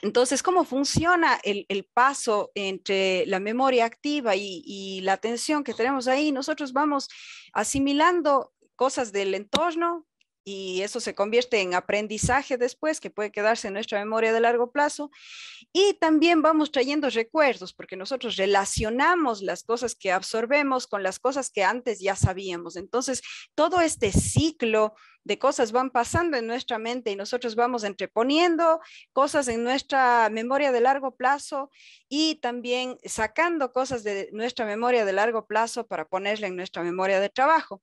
Entonces, ¿cómo funciona el, paso entre la memoria activa y, y la atención que tenemos ahí? Nosotros vamos asimilando cosas del entorno, y eso se convierte en aprendizaje después que puede quedarse en nuestra memoria de largo plazo. Y también vamos trayendo recuerdos porque nosotros relacionamos las cosas que absorbemos con las cosas que antes ya sabíamos. Entonces, todo este ciclo de cosas van pasando en nuestra mente y nosotros vamos entreponiendo cosas en nuestra memoria de largo plazo y también sacando cosas de nuestra memoria de largo plazo para ponerla en nuestra memoria de trabajo.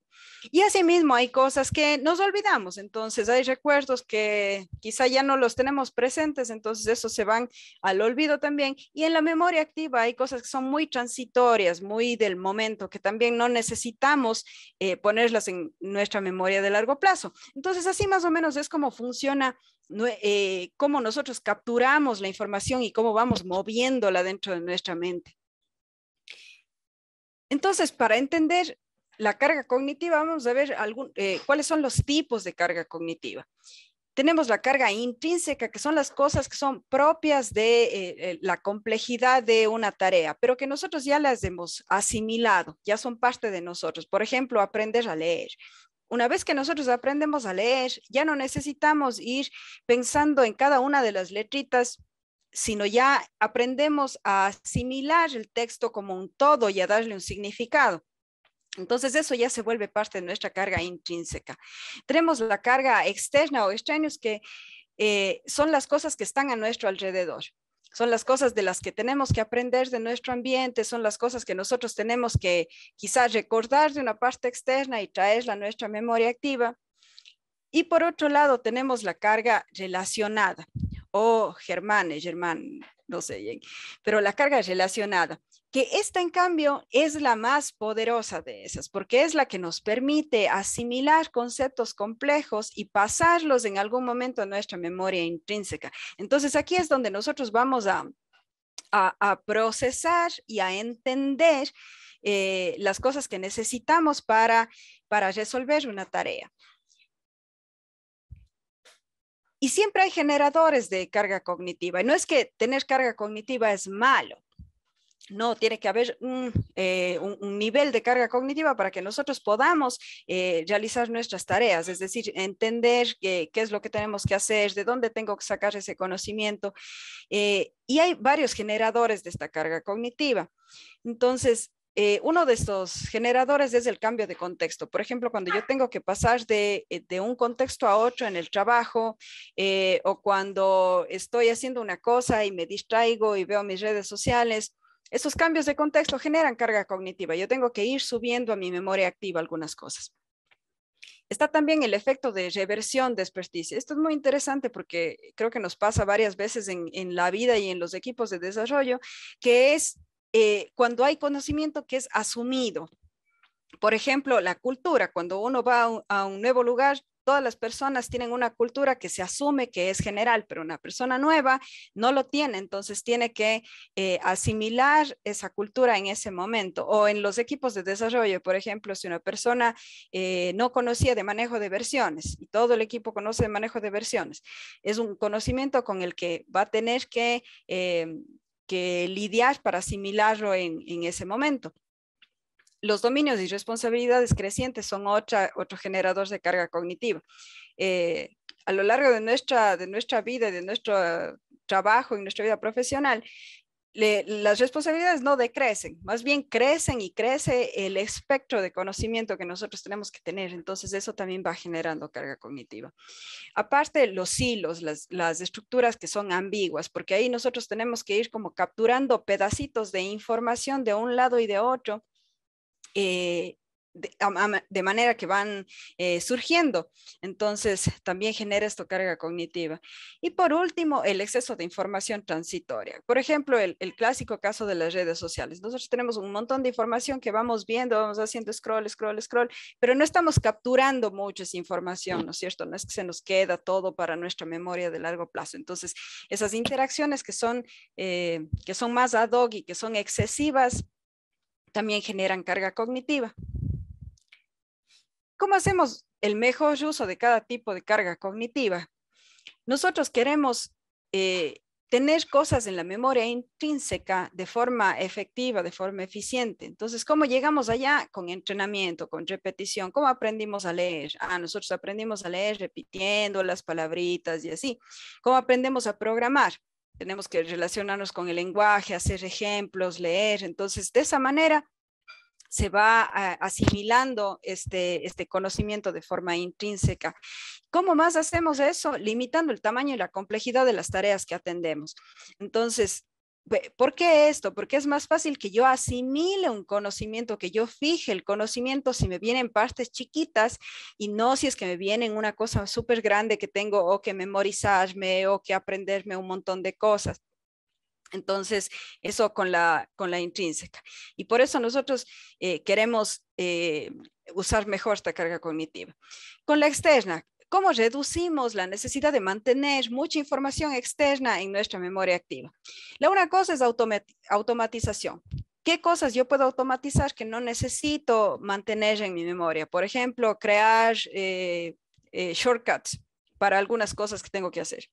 Y asimismo hay cosas que nos olvidamos, entonces hay recuerdos que quizá ya no los tenemos presentes, entonces esos se van al olvido también. Y en la memoria activa hay cosas que son muy transitorias, muy del momento, que también no necesitamos eh, ponerlas en nuestra memoria de largo plazo. Entonces, así más o menos es como funciona, eh, cómo nosotros capturamos la información y cómo vamos moviéndola dentro de nuestra mente. Entonces, para entender la carga cognitiva, vamos a ver eh, cuáles son los tipos de carga cognitiva. Tenemos la carga intrínseca, que son las cosas que son propias de eh, la complejidad de una tarea, pero que nosotros ya las hemos asimilado, ya son parte de nosotros. Por ejemplo, aprender a leer, una vez que nosotros aprendemos a leer, ya no necesitamos ir pensando en cada una de las letritas, sino ya aprendemos a asimilar el texto como un todo y a darle un significado. Entonces eso ya se vuelve parte de nuestra carga intrínseca. Tenemos la carga externa o extraños que eh, son las cosas que están a nuestro alrededor son las cosas de las que tenemos que aprender de nuestro ambiente, son las cosas que nosotros tenemos que quizás recordar de una parte externa y traerla a nuestra memoria activa. Y por otro lado, tenemos la carga relacionada o oh, Germán, eh, Germán, no sé pero la carga relacionada, que esta en cambio es la más poderosa de esas, porque es la que nos permite asimilar conceptos complejos y pasarlos en algún momento a nuestra memoria intrínseca. Entonces aquí es donde nosotros vamos a, procesar y a entender eh, las cosas que necesitamos para resolver una tarea. Y siempre hay generadores de carga cognitiva. Y no es que tener carga cognitiva es malo. No, tiene que haber un, eh, nivel de carga cognitiva para que nosotros podamos eh, realizar nuestras tareas, es decir, entender qué es lo que tenemos que hacer, de dónde tengo que sacar ese conocimiento. Eh, y hay varios generadores de esta carga cognitiva. Entonces, eh, uno de estos generadores es el cambio de contexto. Por ejemplo, cuando yo tengo que pasar de, eh, de un contexto a otro en el trabajo eh, o cuando estoy haciendo una cosa y me distraigo y veo mis redes sociales, esos cambios de contexto generan carga cognitiva. Yo tengo que ir subiendo a mi memoria activa algunas cosas. Está también el efecto de reversión de expertise. Esto es muy interesante porque creo que nos pasa varias veces en, en la vida y en los equipos de desarrollo, que es eh, cuando hay conocimiento que es asumido. Por ejemplo, la cultura, cuando uno va a un, nuevo lugar, todas las personas tienen una cultura que se asume que es general, pero una persona nueva no lo tiene, entonces tiene que eh, asimilar esa cultura en ese momento. O en los equipos de desarrollo, por ejemplo, si una persona eh, no conocía de manejo de versiones y todo el equipo conoce de manejo de versiones, es un conocimiento con el que va a tener que que lidiar para asimilarlo en, ese momento. Los dominios y responsabilidades crecientes son otra, otro generador de carga cognitiva. Eh, a lo largo de nuestra, de nuestra vida, de nuestro trabajo, y nuestra vida profesional, las responsabilidades no decrecen, más bien crecen y crece el espectro de conocimiento que nosotros tenemos que tener. Entonces eso también va generando carga cognitiva. Aparte, los hilos, las, las estructuras que son ambiguas, porque ahí nosotros tenemos que ir como capturando pedacitos de información de un lado y de otro. Eh, de, manera que van eh, surgiendo. Entonces, también genera esto carga cognitiva. Y por último, el exceso de información transitoria. Por ejemplo, el, el, clásico caso de las redes sociales. Nosotros tenemos un montón de información que vamos viendo, vamos haciendo scroll, scroll, scroll, pero no estamos capturando mucha esa información, ¿no es cierto? No es que se nos queda todo para nuestra memoria de largo plazo. Entonces, esas interacciones que son, eh, que son más ad hoc y que son excesivas, también generan carga cognitiva. ¿Cómo hacemos el mejor uso de cada tipo de carga cognitiva? Nosotros queremos eh, tener cosas en la memoria intrínseca de forma efectiva, de forma eficiente. Entonces, ¿cómo llegamos allá? Con entrenamiento, con repetición. ¿Cómo aprendimos a leer? Ah, nosotros aprendimos a leer repitiendo las palabritas y así. ¿Cómo aprendemos a programar? Tenemos que relacionarnos con el lenguaje, hacer ejemplos, leer. Entonces, de esa manera se va ah, asimilando este, este conocimiento de forma intrínseca. ¿Cómo más hacemos eso? Limitando el tamaño y la complejidad de las tareas que atendemos. Entonces, ¿Por qué esto? Porque es más fácil que yo asimile un conocimiento, que yo fije el conocimiento si me vienen partes chiquitas y no si es que me vienen una cosa súper grande que tengo o que memorizarme o que aprenderme un montón de cosas. Entonces, eso con la, con la intrínseca. Y por eso nosotros eh, queremos eh, usar mejor esta carga cognitiva. Con la externa, ¿cómo reducimos la necesidad de mantener mucha información externa en nuestra memoria activa? La una cosa es automatización. ¿Qué cosas yo puedo automatizar que no necesito mantener en mi memoria? Por ejemplo, crear eh, shortcuts para algunas cosas que tengo que hacer.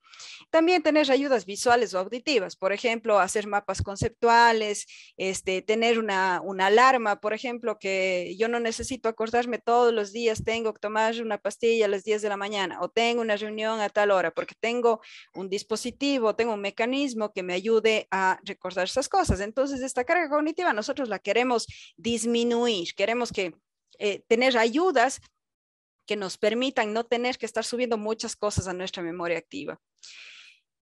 También tener ayudas visuales o auditivas, por ejemplo, hacer mapas conceptuales, este, tener una, una alarma, por ejemplo, que yo no necesito acordarme todos los días, tengo que tomar una pastilla a las 10 de la mañana o tengo una reunión a tal hora, porque tengo un dispositivo, tengo un mecanismo que me ayude a recordar esas cosas. Entonces, esta carga cognitiva nosotros la queremos disminuir, queremos que eh, tener ayudas que nos permitan no tener que estar subiendo muchas cosas a nuestra memoria activa.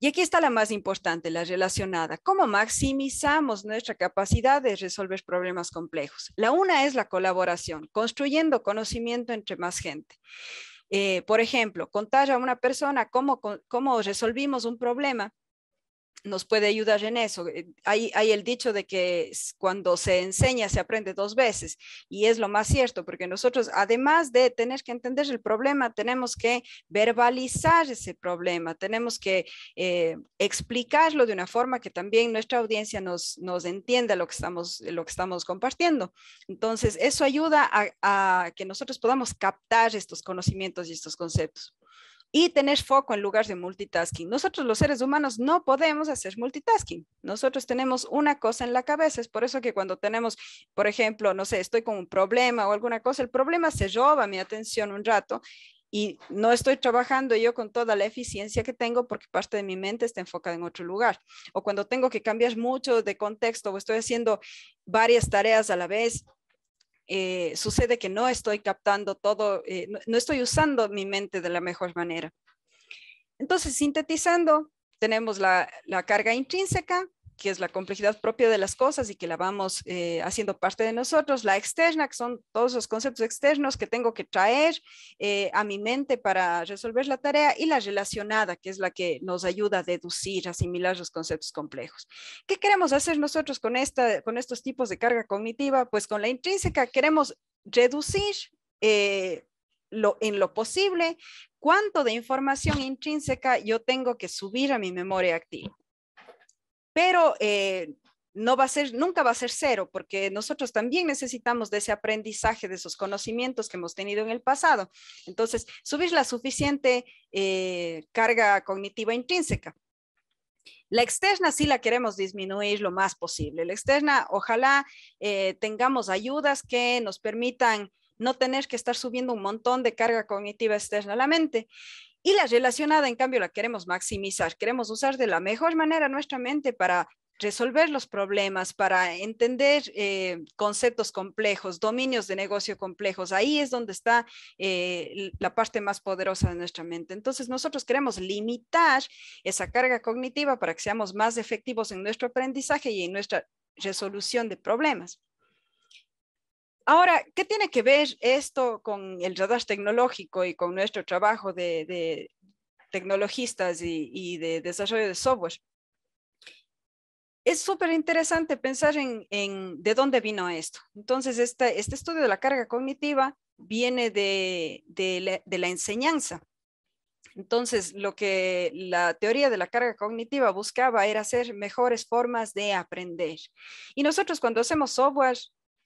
Y aquí está la más importante, la relacionada. ¿Cómo maximizamos nuestra capacidad de resolver problemas complejos? La una es la colaboración, construyendo conocimiento entre más gente. Eh, por ejemplo, contarle a una persona cómo, cómo resolvimos un problema nos puede ayudar en eso. Eh, hay, el dicho de que cuando se enseña se aprende dos veces y es lo más cierto porque nosotros además de tener que entender el problema, tenemos que verbalizar ese problema, tenemos que eh, explicarlo de una forma que también nuestra audiencia nos, entienda lo que, estamos, compartiendo. Entonces, eso ayuda a que nosotros podamos captar estos conocimientos y estos conceptos y tener foco en lugar de multitasking. Nosotros los seres humanos no podemos hacer multitasking. Nosotros tenemos una cosa en la cabeza. Es por eso que cuando tenemos, por ejemplo, no sé, estoy con un problema o alguna cosa, el problema se roba mi atención un rato y no estoy trabajando yo con toda la eficiencia que tengo porque parte de mi mente está enfocada en otro lugar. O cuando tengo que cambiar mucho de contexto o estoy haciendo varias tareas a la vez, eh, sucede que no estoy captando todo, eh, no, estoy usando mi mente de la mejor manera. Entonces, sintetizando, tenemos la, carga intrínseca, que es la complejidad propia de las cosas y que la vamos eh, haciendo parte de nosotros, la externa, que son todos los conceptos externos que tengo que traer eh, a mi mente para resolver la tarea, y la relacionada, que es la que nos ayuda a deducir, asimilar los conceptos complejos. ¿Qué queremos hacer nosotros con, esta, con estos tipos de carga cognitiva? Pues con la intrínseca queremos reducir. Eh, lo, en lo posible, cuánto de información intrínseca yo tengo que subir a mi memoria activa pero eh, no va a ser, nunca va a ser cero, porque nosotros también necesitamos de ese aprendizaje, de esos conocimientos que hemos tenido en el pasado. Entonces, subir la suficiente eh, carga cognitiva intrínseca. La externa sí la queremos disminuir lo más posible. La externa, ojalá eh, tengamos ayudas que nos permitan no tener que estar subiendo un montón de carga cognitiva externa a la mente. Y la relacionada, en cambio, la queremos maximizar, queremos usar de la mejor manera nuestra mente para resolver los problemas, para entender eh, conceptos complejos, dominios de negocio complejos. Ahí es donde está eh, la parte más poderosa de nuestra mente. Entonces, nosotros queremos limitar esa carga cognitiva para que seamos más efectivos en nuestro aprendizaje y en nuestra resolución de problemas. Ahora, ¿qué tiene que ver esto con el radar tecnológico y con nuestro trabajo de, tecnologistas y, de desarrollo de software? Es súper interesante pensar en, de dónde vino esto. Entonces, este estudio de la carga cognitiva viene de la enseñanza. Entonces, lo que la teoría de la carga cognitiva buscaba era hacer mejores formas de aprender. Y nosotros cuando hacemos software,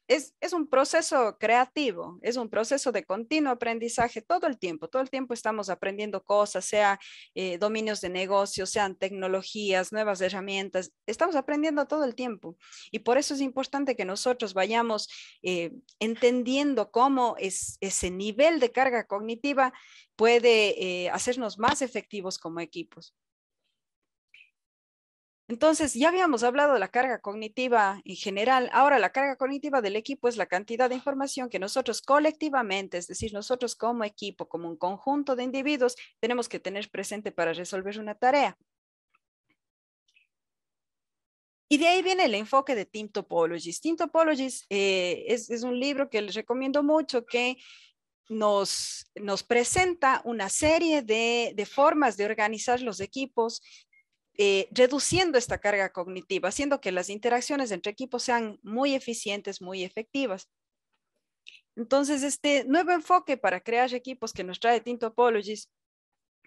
es, un proceso creativo, es un proceso de continuo aprendizaje todo el tiempo. Todo el tiempo estamos aprendiendo cosas, sea eh, dominios de negocios, sean tecnologías, nuevas herramientas. Estamos aprendiendo todo el tiempo. Y por eso es importante que nosotros vayamos eh, entendiendo cómo ese nivel de carga cognitiva puede eh, hacernos más efectivos como equipos. Entonces, ya habíamos hablado de la carga cognitiva en general. Ahora, la carga cognitiva del equipo es la cantidad de información que nosotros colectivamente, es decir, nosotros como equipo, como un conjunto de individuos, tenemos que tener presente para resolver una tarea. Y de ahí viene el enfoque de Team Topologies. Team Topologies eh, es, un libro que les recomiendo mucho, que nos, presenta una serie de, de, formas de organizar los equipos eh, reduciendo esta carga cognitiva, haciendo que las interacciones entre equipos sean muy eficientes, muy efectivas. Entonces, este nuevo enfoque para crear equipos que nos trae Tinto Apologies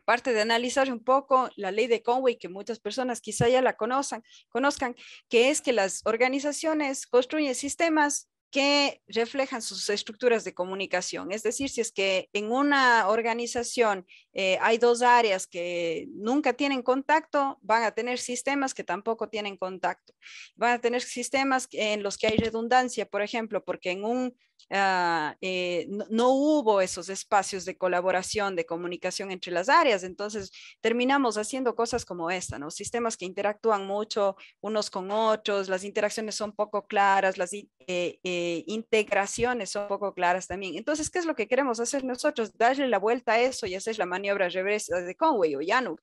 parte de analizar un poco la ley de Conway, que muchas personas quizá ya la conozcan, conozcan que es que las organizaciones construyen sistemas que reflejan sus estructuras de comunicación. Es decir, si es que en una organización eh, hay dos áreas que nunca tienen contacto, van a tener sistemas que tampoco tienen contacto. Van a tener sistemas en los que hay redundancia, por ejemplo, porque en un ah, eh, no, hubo esos espacios de colaboración, de comunicación entre las áreas. Entonces, terminamos haciendo cosas como esta, ¿no? Sistemas que interactúan mucho unos con otros, las interacciones son poco claras, las eh, eh, integraciones son poco claras también. Entonces, ¿qué es lo que queremos hacer nosotros? Darle la vuelta a eso y hacer la maniobra reversa de Conway o Yanuk.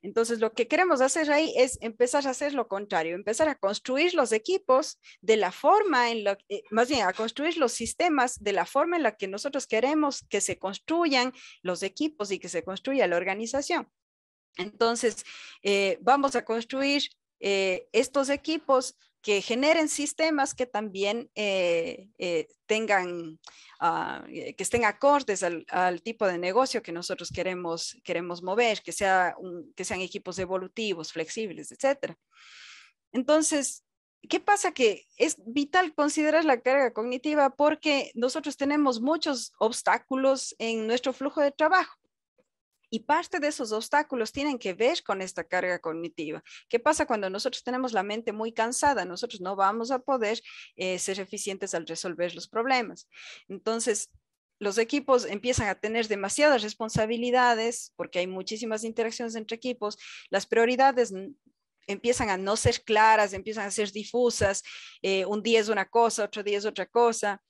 Entonces, lo que queremos hacer ahí es empezar a hacer lo contrario, empezar a construir los equipos de la forma en la, eh, más bien a construir los sistemas de la forma en la que nosotros queremos que se construyan los equipos y que se construya la organización. Entonces, eh, vamos a construir estos equipos que generen sistemas que también eh, eh, tengan, ah, eh, que estén acordes al, tipo de negocio que nosotros queremos, queremos mover, que, sea que sean equipos evolutivos, flexibles, etc. Entonces, ¿qué pasa? Que es vital considerar la carga cognitiva porque nosotros tenemos muchos obstáculos en nuestro flujo de trabajo. Y parte de esos obstáculos tienen que ver con esta carga cognitiva. ¿Qué pasa cuando nosotros tenemos la mente muy cansada? Nosotros no vamos a poder eh, ser eficientes al resolver los problemas. Entonces, los equipos empiezan a tener demasiadas responsabilidades porque hay muchísimas interacciones entre equipos, las prioridades empiezan a no ser claras, empiezan a ser difusas, eh, un día es una cosa, otro día es otra cosa,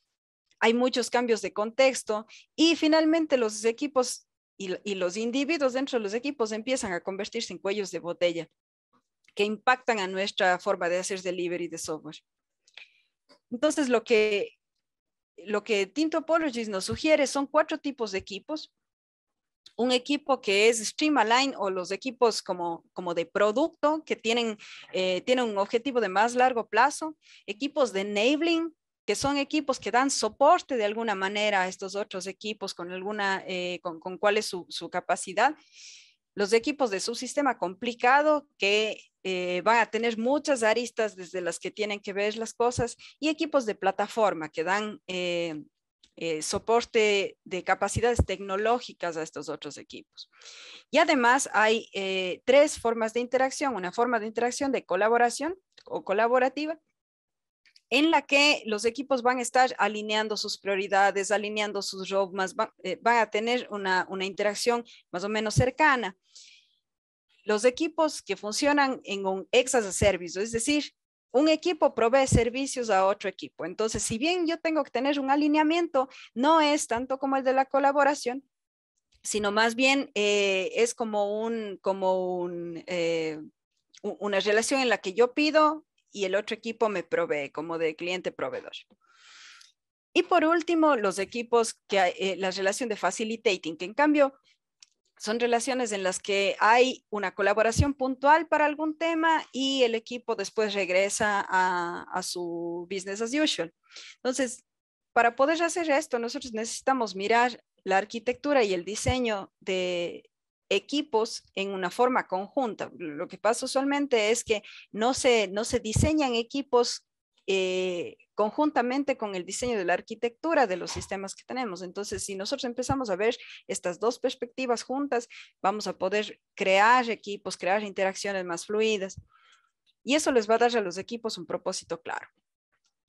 hay muchos cambios de contexto y finalmente los equipos y, los individuos dentro de los equipos empiezan a convertirse en cuellos de botella que impactan a nuestra forma de hacer delivery de software. Entonces, lo que, lo que Team Topologies nos sugiere son cuatro tipos de equipos. Un equipo que es Stream Align o los equipos como, como de producto que tienen, eh, tienen un objetivo de más largo plazo. Equipos de enabling, que son equipos que dan soporte de alguna manera a estos otros equipos con alguna, eh, con, cuál es su, capacidad. Los equipos de su sistema complicado que eh, van a tener muchas aristas desde las que tienen que ver las cosas y equipos de plataforma que dan eh, soporte de capacidades tecnológicas a estos otros equipos. Y además hay tres formas de interacción, una forma de interacción de colaboración o colaborativa, en la que los equipos van a estar alineando sus prioridades, alineando sus roadmaps, eh, van, a tener una, interacción más o menos cercana. Los equipos que funcionan en un ex de servicio, es decir, un equipo provee servicios a otro equipo. Entonces, si bien yo tengo que tener un alineamiento, no es tanto como el de la colaboración, sino más bien eh, es como, eh, una relación en la que yo pido y el otro equipo me provee, como de cliente proveedor. Y por último, los equipos que eh, la relación de facilitating, que en cambio son relaciones en las que hay una colaboración puntual para algún tema y el equipo después regresa a su business as usual. Entonces, para poder hacer esto, nosotros necesitamos mirar la arquitectura y el diseño de, equipos en una forma conjunta. Lo que pasa usualmente es que no se, diseñan equipos eh, conjuntamente con el diseño de la arquitectura de los sistemas que tenemos. Entonces, si nosotros empezamos a ver estas dos perspectivas juntas, vamos a poder crear equipos, crear interacciones más fluidas. Y eso les va a dar a los equipos un propósito claro.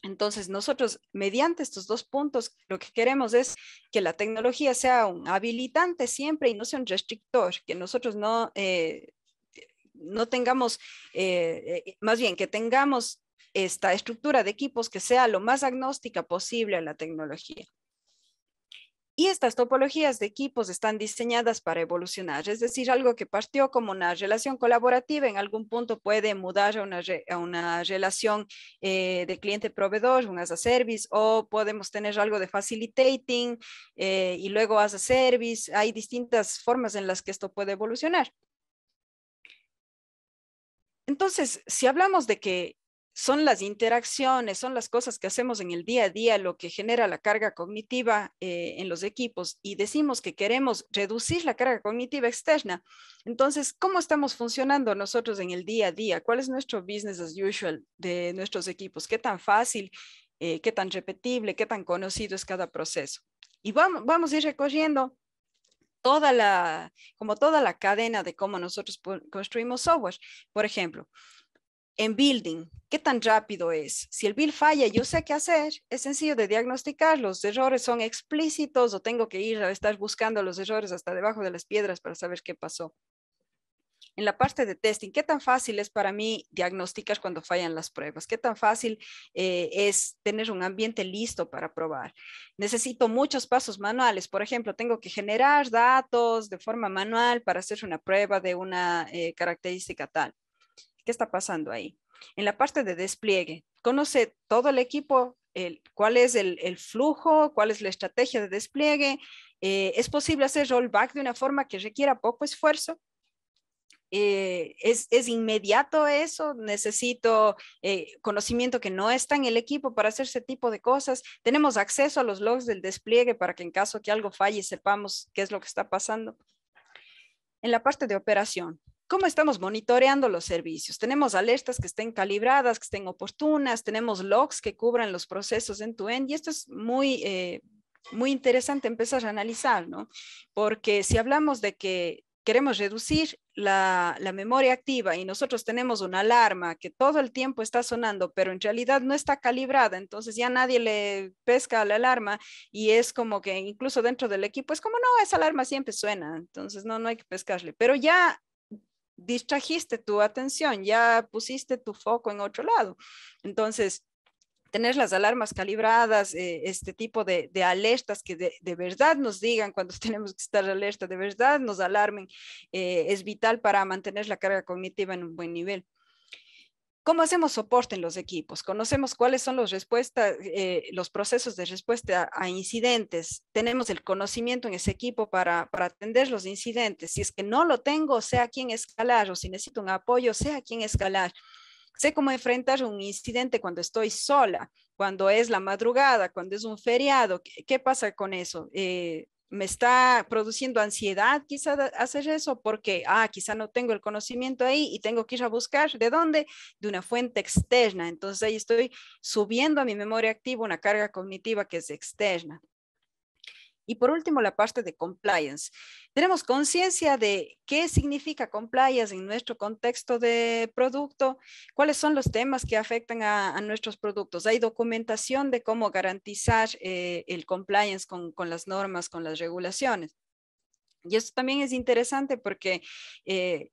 Entonces, nosotros, mediante estos dos puntos, lo que queremos es que la tecnología sea un habilitante siempre y no sea un restrictor, que nosotros no, eh, tengamos, eh, eh, más bien que tengamos esta estructura de equipos que sea lo más agnóstica posible a la tecnología. Y estas topologías de equipos están diseñadas para evolucionar, es decir, algo que partió como una relación colaborativa en algún punto puede mudar a una, relación eh, de cliente-proveedor, un as a service, o podemos tener algo de facilitating eh, y luego as a service. Hay distintas formas en las que esto puede evolucionar. Entonces, si hablamos de que son las interacciones, son las cosas que hacemos en el día a día lo que genera la carga cognitiva eh, en los equipos y decimos que queremos reducir la carga cognitiva externa. Entonces, ¿cómo estamos funcionando nosotros en el día a día? ¿Cuál es nuestro business as usual de nuestros equipos? ¿Qué tan fácil, eh, qué tan repetible, qué tan conocido es cada proceso? Y vamos, a ir recogiendo toda la, como toda la cadena de cómo nosotros construimos software. Por ejemplo, en building, ¿qué tan rápido es? Si el build falla, yo sé qué hacer, es sencillo de diagnosticar, los errores son explícitos o tengo que ir a estar buscando los errores hasta debajo de las piedras para saber qué pasó. En la parte de testing, ¿qué tan fácil es para mí diagnosticar cuando fallan las pruebas? ¿Qué tan fácil eh, es tener un ambiente listo para probar? Necesito muchos pasos manuales. Por ejemplo, tengo que generar datos de forma manual para hacer una prueba de una eh, característica tal ¿Qué está pasando ahí? En la parte de despliegue, conoce todo el equipo, el, cuál es el, flujo, cuál es la estrategia de despliegue. Eh, ¿Es posible hacer rollback de una forma que requiera poco esfuerzo? Eh, ¿es, inmediato eso? ¿Necesito eh, conocimiento que no está en el equipo para hacer ese tipo de cosas? ¿Tenemos acceso a los logs del despliegue para que en caso que algo falle sepamos qué es lo que está pasando? En la parte de operación, ¿Cómo estamos monitoreando los servicios? Tenemos alertas que estén calibradas, que estén oportunas, tenemos logs que cubran los procesos en tu end y esto es muy, eh, muy interesante empezar a analizar, ¿no? Porque si hablamos de que queremos reducir la, la, memoria activa y nosotros tenemos una alarma que todo el tiempo está sonando, pero en realidad no está calibrada, entonces ya nadie le pesca la alarma y es como que incluso dentro del equipo es como, no, esa alarma siempre suena, entonces no, no hay que pescarle, pero ya distrajiste tu atención, ya pusiste tu foco en otro lado. Entonces, tener las alarmas calibradas, eh, este tipo de, alertas que de, verdad nos digan cuando tenemos que estar alerta, de verdad nos alarmen, eh, es vital para mantener la carga cognitiva en un buen nivel. ¿Cómo hacemos soporte en los equipos? Conocemos cuáles son los, respuestas, eh, los procesos de respuesta a, incidentes. Tenemos el conocimiento en ese equipo para, atender los incidentes. Si es que no lo tengo, sé a quién escalar o si necesito un apoyo, sé a quién escalar. Sé cómo enfrentar un incidente cuando estoy sola, cuando es la madrugada, cuando es un feriado. ¿Qué, qué pasa con eso? Eh, me está produciendo ansiedad quizás hacer eso porque, ah, quizá no tengo el conocimiento ahí y tengo que ir a buscar. ¿De dónde? De una fuente externa. Entonces ahí estoy subiendo a mi memoria activa una carga cognitiva que es externa. Y por último, la parte de compliance. Tenemos conciencia de qué significa compliance en nuestro contexto de producto, cuáles son los temas que afectan a, nuestros productos. Hay documentación de cómo garantizar eh, el compliance con, con las normas, con las regulaciones. Y esto también es interesante porque eh,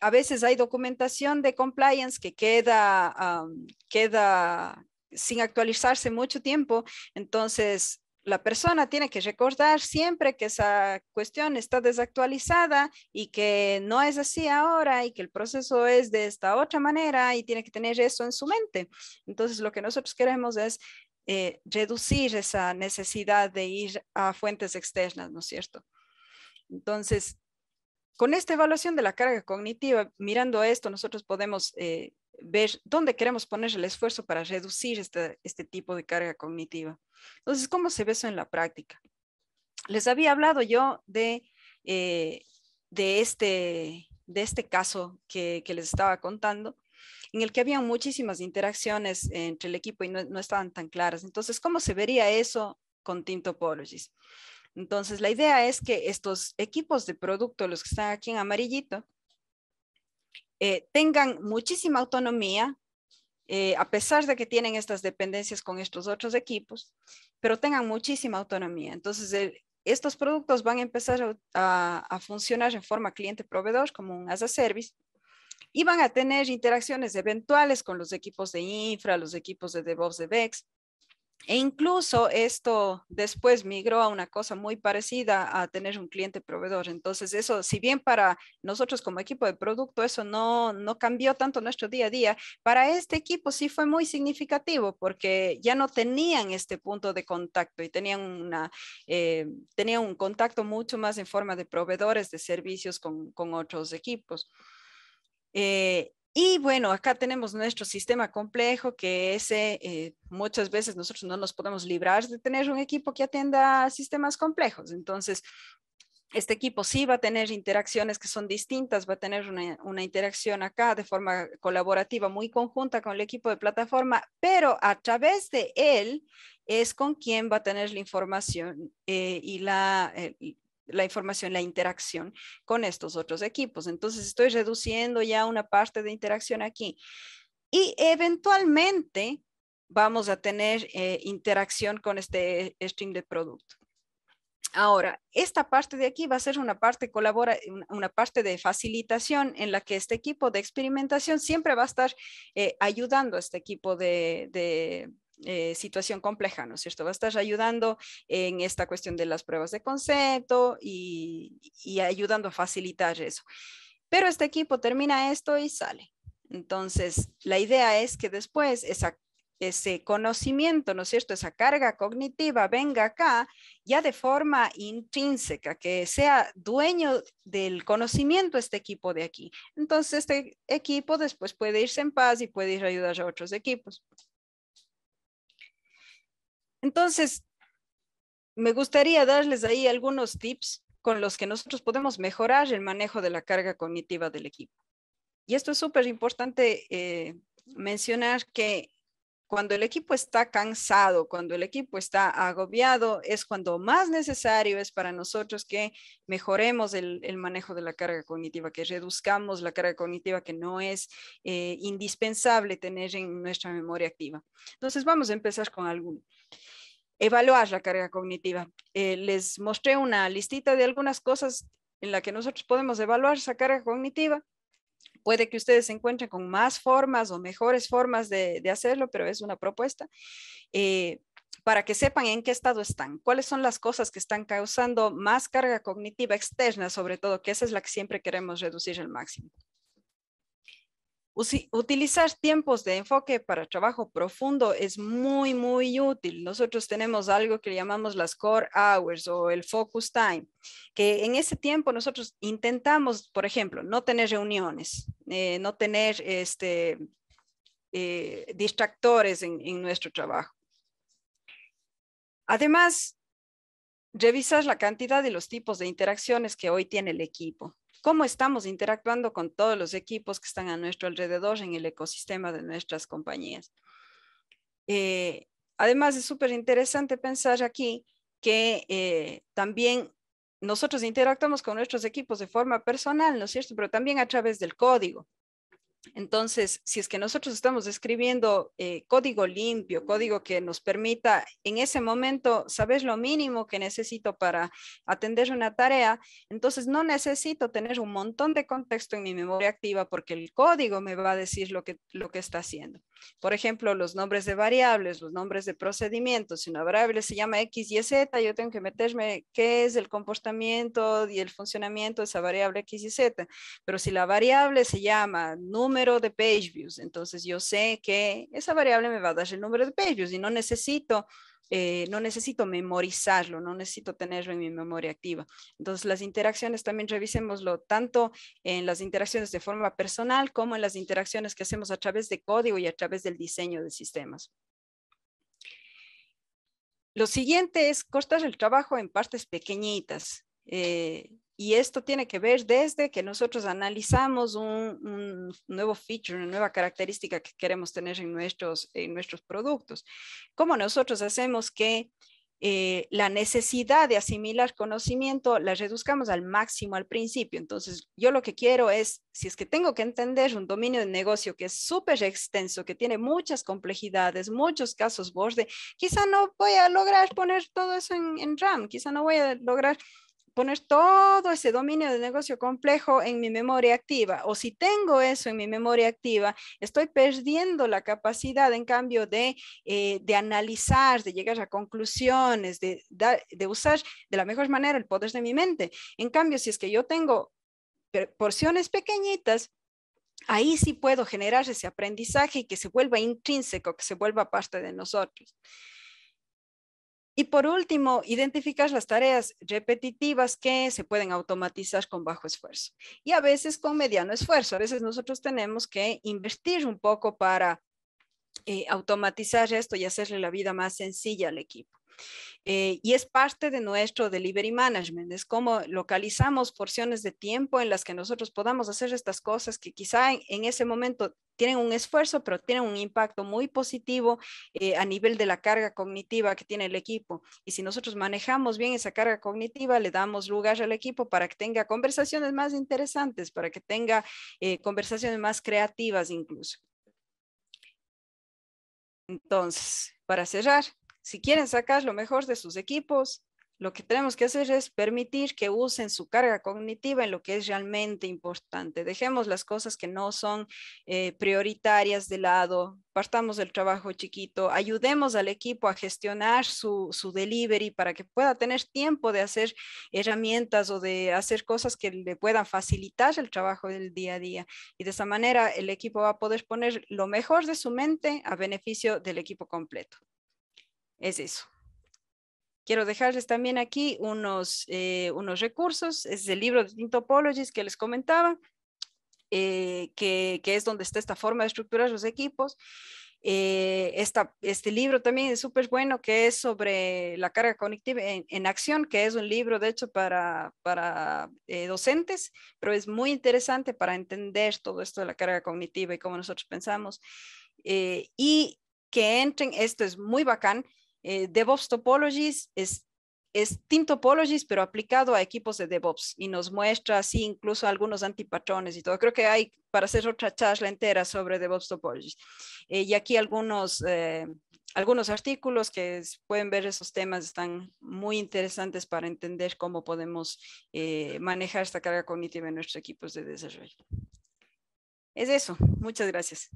a, veces hay documentación de compliance que queda, queda sin actualizarse mucho tiempo. Entonces, la persona tiene que recordar siempre que esa cuestión está desactualizada y que no es así ahora y que el proceso es de esta otra manera y tiene que tener eso en su mente. Entonces, lo que nosotros queremos es eh, reducir esa necesidad de ir a fuentes externas, ¿no es cierto? Entonces, con esta evaluación de la carga cognitiva, mirando esto, nosotros podemos eh, ver dónde queremos poner el esfuerzo para reducir este, este, tipo de carga cognitiva. Entonces, ¿cómo se ve eso en la práctica? Les había hablado yo de, eh, este, de, este, caso que, les estaba contando, en el que había muchísimas interacciones entre el equipo y no, no estaban tan claras. Entonces, ¿cómo se vería eso con Team Topologies? Entonces, la idea es que estos equipos de producto, los que están aquí en amarillito, eh, tengan muchísima autonomía, eh, a pesar de que tienen estas dependencias con estos otros equipos, pero tengan muchísima autonomía. Entonces, estos productos van a empezar a, a funcionar en forma cliente-proveedor, como un as a service, y van a tener interacciones eventuales con los equipos de infra, los equipos de DevOps de VEX, e incluso esto después migró a una cosa muy parecida a tener un cliente proveedor. Entonces, eso, si bien para nosotros como equipo de producto, eso no, no cambió tanto nuestro día a día, para este equipo sí fue muy significativo porque ya no tenían este punto de contacto y tenían, una, eh, un contacto mucho más en forma de proveedores de servicios con, otros equipos. Eh, y bueno, acá tenemos nuestro sistema complejo, que ese eh, eh, muchas veces nosotros no nos podemos librar de tener un equipo que atienda sistemas complejos. Entonces, este equipo sí va a tener interacciones que son distintas, va a tener una, interacción acá de forma colaborativa muy conjunta con el equipo de plataforma, pero a través de él es con quien va a tener la información eh, y la, la información, la interacción con estos otros equipos. Entonces estoy reduciendo ya una parte de interacción aquí. Y eventualmente vamos a tener eh, interacción con este eh, stream de producto. Ahora, esta parte de aquí va a ser una parte colabora, una parte de facilitación en la que este equipo de experimentación siempre va a estar eh, ayudando a este equipo de, eh, situación compleja, ¿no es cierto? Va a estar ayudando en esta cuestión de las pruebas de concepto y, ayudando a facilitar eso. Pero este equipo termina esto y sale. Entonces, la idea es que después ese conocimiento, ¿no es cierto? Esa carga cognitiva venga acá ya de forma intrínseca, que sea dueño del conocimiento este equipo de aquí. Entonces, este equipo después puede irse en paz y puede ir a ayudar a otros equipos. Entonces, me gustaría darles ahí algunos tips con los que nosotros podemos mejorar el manejo de la carga cognitiva del equipo. Y esto es súper importante eh, mencionar que cuando el equipo está cansado, cuando el equipo está agobiado, es cuando más necesario es para nosotros que mejoremos el, manejo de la carga cognitiva, que reduzcamos la carga cognitiva que no es eh, indispensable tener en nuestra memoria activa. Entonces vamos a empezar con alguno evaluar la carga cognitiva. Eh, les mostré una listita de algunas cosas en la que nosotros podemos evaluar esa carga cognitiva. Puede que ustedes se encuentren con más formas o mejores formas de, hacerlo, pero es una propuesta. Eh, para que sepan en qué estado están, cuáles son las cosas que están causando más carga cognitiva externa, sobre todo, que esa es la que siempre queremos reducir al máximo. Utilizar tiempos de enfoque para trabajo profundo es muy, muy útil. Nosotros tenemos algo que llamamos las core hours o el focus time, que en ese tiempo nosotros intentamos, por ejemplo, no tener reuniones, eh, no tener este, eh, distractores en, en nuestro trabajo. Además, revisas la cantidad de los tipos de interacciones que hoy tiene el equipo cómo estamos interactuando con todos los equipos que están a nuestro alrededor en el ecosistema de nuestras compañías. Eh, además, es súper interesante pensar aquí que eh, también nosotros interactuamos con nuestros equipos de forma personal, ¿no es cierto? Pero también a través del código. Entonces, si es que nosotros estamos escribiendo eh, código limpio, código que nos permita en ese momento saber lo mínimo que necesito para atender una tarea, entonces no necesito tener un montón de contexto en mi memoria activa porque el código me va a decir lo que, lo que está haciendo. Por ejemplo, los nombres de variables, los nombres de procedimientos. Si una variable se llama X, Y, Z, yo tengo que meterme qué es el comportamiento y el funcionamiento de esa variable X y Z. Pero si la variable se llama número, número de page views. Entonces yo sé que esa variable me va a dar el número de page views y no necesito, eh, no necesito memorizarlo, no necesito tenerlo en mi memoria activa. Entonces las interacciones también lo tanto en las interacciones de forma personal como en las interacciones que hacemos a través de código y a través del diseño de sistemas. Lo siguiente es cortar el trabajo en partes pequeñitas. Eh, y esto tiene que ver desde que nosotros analizamos un, nuevo feature, una nueva característica que queremos tener en nuestros, en nuestros productos. Cómo nosotros hacemos que eh, la necesidad de asimilar conocimiento la reduzcamos al máximo al principio. Entonces, yo lo que quiero es, si es que tengo que entender un dominio de negocio que es súper extenso, que tiene muchas complejidades, muchos casos borde, quizá no voy a lograr poner todo eso en RAM, quizá no voy a lograr poner todo ese dominio de negocio complejo en mi memoria activa. O si tengo eso en mi memoria activa, estoy perdiendo la capacidad, en cambio, de, eh, analizar, de llegar a conclusiones, de, de usar de la mejor manera el poder de mi mente. En cambio, si es que yo tengo porciones pequeñitas, ahí sí puedo generar ese aprendizaje y que se vuelva intrínseco, que se vuelva parte de nosotros. Y por último, identificar las tareas repetitivas que se pueden automatizar con bajo esfuerzo y a veces con mediano esfuerzo. A veces nosotros tenemos que invertir un poco para eh, automatizar esto y hacerle la vida más sencilla al equipo. Eh, y es parte de nuestro delivery management, es como localizamos porciones de tiempo en las que nosotros podamos hacer estas cosas que quizá en, ese momento tienen un esfuerzo, pero tienen un impacto muy positivo eh, a nivel de la carga cognitiva que tiene el equipo. Y si nosotros manejamos bien esa carga cognitiva, le damos lugar al equipo para que tenga conversaciones más interesantes, para que tenga eh, conversaciones más creativas incluso. Entonces, para cerrar, si quieren sacar lo mejor de sus equipos, lo que tenemos que hacer es permitir que usen su carga cognitiva en lo que es realmente importante. Dejemos las cosas que no son eh, prioritarias de lado, partamos del trabajo chiquito, ayudemos al equipo a gestionar su, delivery para que pueda tener tiempo de hacer herramientas o de hacer cosas que le puedan facilitar el trabajo del día a día. Y de esa manera el equipo va a poder poner lo mejor de su mente a beneficio del equipo completo es eso. Quiero dejarles también aquí unos, eh, recursos. Es el libro de Topologies que les comentaba, eh, que, es donde está esta forma de estructurar los equipos. Eh, este libro también es súper bueno, que es sobre la carga cognitiva en, acción, que es un libro de hecho para, para docentes, pero es muy interesante para entender todo esto de la carga cognitiva y cómo nosotros pensamos. y que entren, esto es muy bacán, eh, DevOps Topologies es, es Team Topologies, pero aplicado a equipos de DevOps y nos muestra así incluso algunos antipatrones y todo. Creo que hay para hacer otra charla entera sobre DevOps Topologies. Eh, y aquí algunos, eh, algunos artículos que pueden ver esos temas están muy interesantes para entender cómo podemos eh, manejar esta carga cognitiva en nuestros equipos de desarrollo. Es eso. Muchas gracias.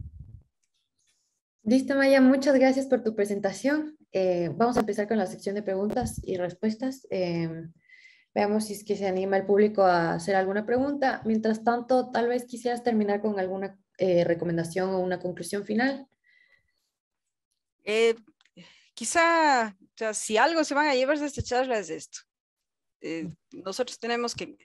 Listo, Maya. Muchas gracias por tu presentación. Eh, vamos a empezar con la sección de preguntas y respuestas. Em, veamos si es que se anima el público a hacer alguna pregunta. Mientras tanto, tal vez quisieras terminar con alguna eh, recomendación o una conclusión final. Eh, quizá, si algo se van a llevar de esta charla es esto. nosotros tenemos que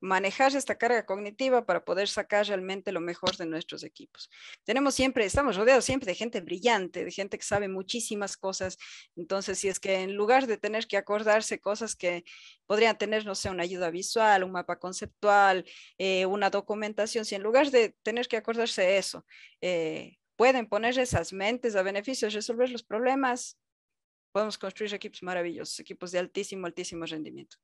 manejar esta carga cognitiva para poder sacar realmente lo mejor de nuestros equipos. Tenemos siempre, estamos rodeados siempre de gente brillante, de gente que sabe muchísimas cosas. Entonces, si es que en lugar de tener que acordarse cosas que podrían tener, no sé, una ayuda visual, un mapa conceptual, eh, una documentación, si en lugar de tener que acordarse eso, eh, pueden poner esas mentes a beneficios, resolver los problemas, podemos construir equipos maravillosos, equipos de altísimo, altísimo rendimiento.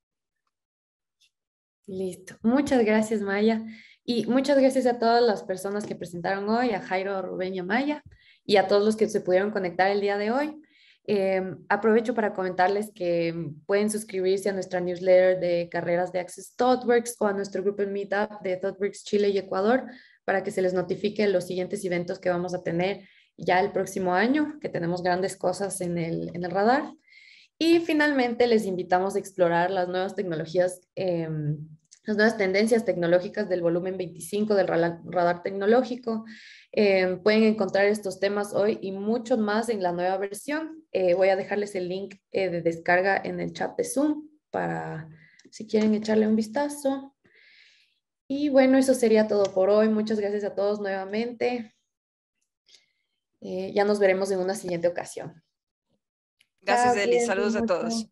Listo. Muchas gracias, Maya. Y muchas gracias a todas las personas que presentaron hoy, a Jairo, Rubén y a Maya, y a todos los que se pudieron conectar el día de hoy. Em, aprovecho para comentarles que em, pueden suscribirse a nuestra newsletter de carreras de Access ThoughtWorks o a nuestro grupo en Meetup de ThoughtWorks Chile y Ecuador para que se les notifique los siguientes eventos que vamos a tener ya el próximo año, que tenemos grandes cosas en el, en el radar. Y finalmente les invitamos a explorar las nuevas tecnologías, em, las nuevas tendencias tecnológicas del volumen 25 del radar tecnológico. Em, pueden encontrar estos temas hoy y muchos más en la nueva versión. Eh, voy a dejarles el link eh, de descarga en el chat de Zoom para si quieren echarle un vistazo. Y bueno, eso sería todo por hoy. Muchas gracias a todos nuevamente. Eh, ya nos veremos en una siguiente ocasión. Gracias, Eli. Saludos a todos.